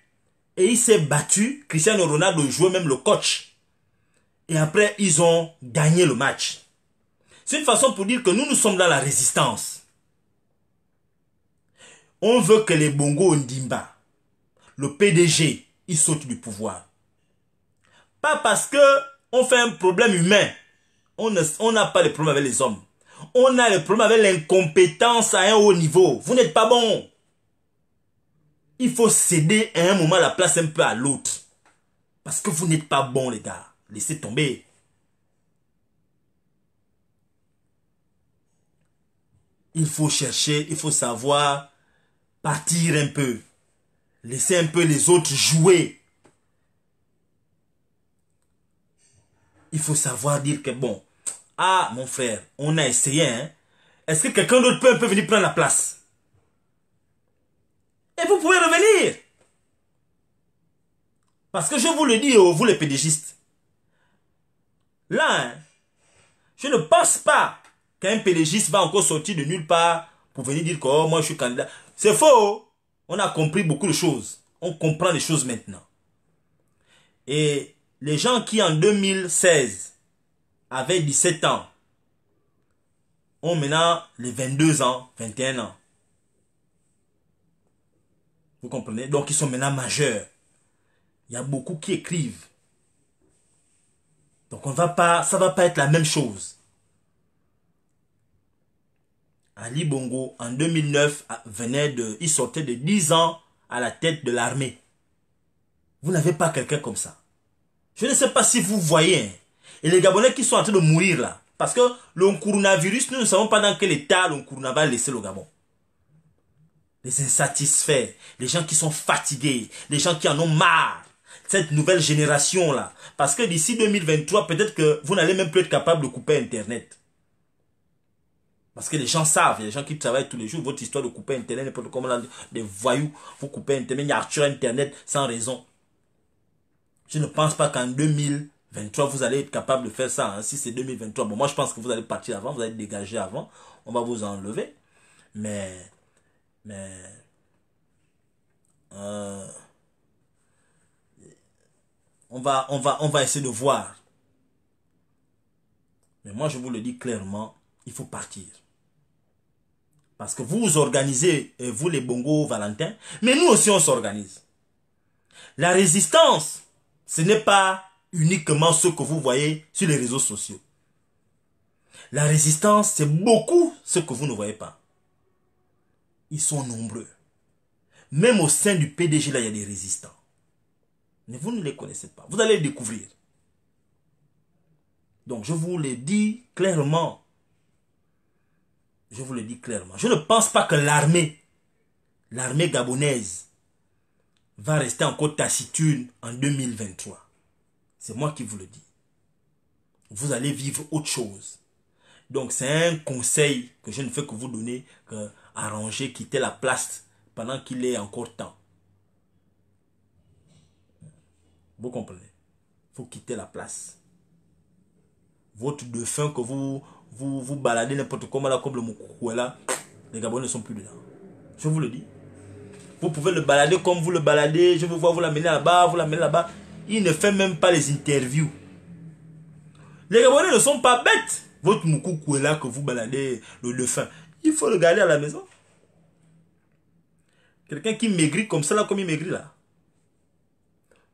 Et il s'est battu. Cristiano Ronaldo jouait même le coach. Et après, ils ont gagné le match. C'est une façon pour dire que nous, nous sommes dans la résistance. On veut que les Bongo Ndimba, le PDG, ils sautent du pouvoir. Pas parce que on fait un problème humain. On n'a pas les problèmes avec les hommes. On a le problème avec l'incompétence à un haut niveau. Vous n'êtes pas bon. Il faut céder à un moment la place un peu à l'autre. Parce que vous n'êtes pas bon, les gars. Laissez tomber. Il faut chercher, il faut savoir partir un peu. laisser un peu les autres jouer. Il faut savoir dire que bon, ah mon frère, on a essayé. Hein. Est-ce que quelqu'un d'autre peut, peut venir prendre la place Et vous pouvez revenir. Parce que je vous le dis, oh, vous les pédégistes, Là, hein, je ne pense pas qu'un pélégiste va encore sortir de nulle part pour venir dire que oh, moi je suis candidat. C'est faux. On a compris beaucoup de choses. On comprend les choses maintenant. Et les gens qui en 2016 avaient 17 ans ont maintenant les 22 ans, 21 ans. Vous comprenez Donc ils sont maintenant majeurs. Il y a beaucoup qui écrivent donc on va pas, ça va pas être la même chose. Ali Bongo, en 2009, venait de, il sortait de 10 ans à la tête de l'armée. Vous n'avez pas quelqu'un comme ça. Je ne sais pas si vous voyez. Hein. Et les Gabonais qui sont en train de mourir là. Parce que le coronavirus, nous ne savons pas dans quel état le coronavirus va laisser le Gabon. Les insatisfaits, les gens qui sont fatigués, les gens qui en ont marre, cette nouvelle génération-là. Parce que d'ici 2023, peut-être que vous n'allez même plus être capable de couper Internet. Parce que les gens savent, les gens qui travaillent tous les jours, votre histoire de couper Internet, n'importe comment, des voyous, vous coupez Internet, il y a Arthur Internet sans raison. Je ne pense pas qu'en 2023, vous allez être capable de faire ça. Hein. Si c'est 2023, bon, moi je pense que vous allez partir avant, vous allez dégager avant, on va vous enlever. Mais, mais, euh, on va, on va, on va essayer de voir. Mais moi, je vous le dis clairement, il faut partir. Parce que vous vous organisez, vous les Bongo Valentin, mais nous aussi on s'organise. La résistance, ce n'est pas uniquement ce que vous voyez sur les réseaux sociaux. La résistance, c'est beaucoup ce que vous ne voyez pas. Ils sont nombreux. Même au sein du PDG, là, il y a des résistants. Mais vous ne les connaissez pas. Vous allez le découvrir. Donc je vous le dis clairement. Je vous le dis clairement. Je ne pense pas que l'armée, l'armée gabonaise, va rester encore taciturne en 2023. C'est moi qui vous le dis. Vous allez vivre autre chose. Donc c'est un conseil que je ne fais que vous donner, que arranger, quitter la place pendant qu'il est encore temps. Vous comprenez Il faut quitter la place. Votre défunt que vous vous, vous baladez n'importe comment là, comme le là, les Gabonais ne sont plus dedans. Je vous le dis. Vous pouvez le balader comme vous le baladez. Je vous vois vous l'amener là-bas, vous l'amener là-bas. Il ne fait même pas les interviews. Les Gabonais ne sont pas bêtes. Votre là que vous baladez, le défunt, il faut le garder à la maison. Quelqu'un qui maigrit comme ça, là, comme il maigrit là.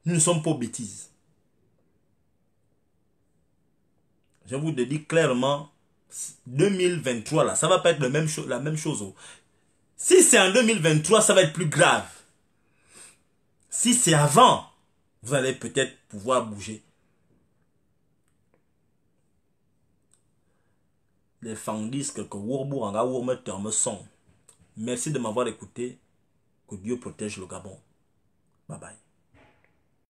Nous ne sommes pas bêtises. Je vous le dis clairement, 2023, là, ça va pas être la même chose. Oh. Si c'est en 2023, ça va être plus grave. Si c'est avant, vous allez peut-être pouvoir bouger. Les disent que Wurbu en me sont. Merci de m'avoir écouté. Que Dieu protège le Gabon. Bye bye.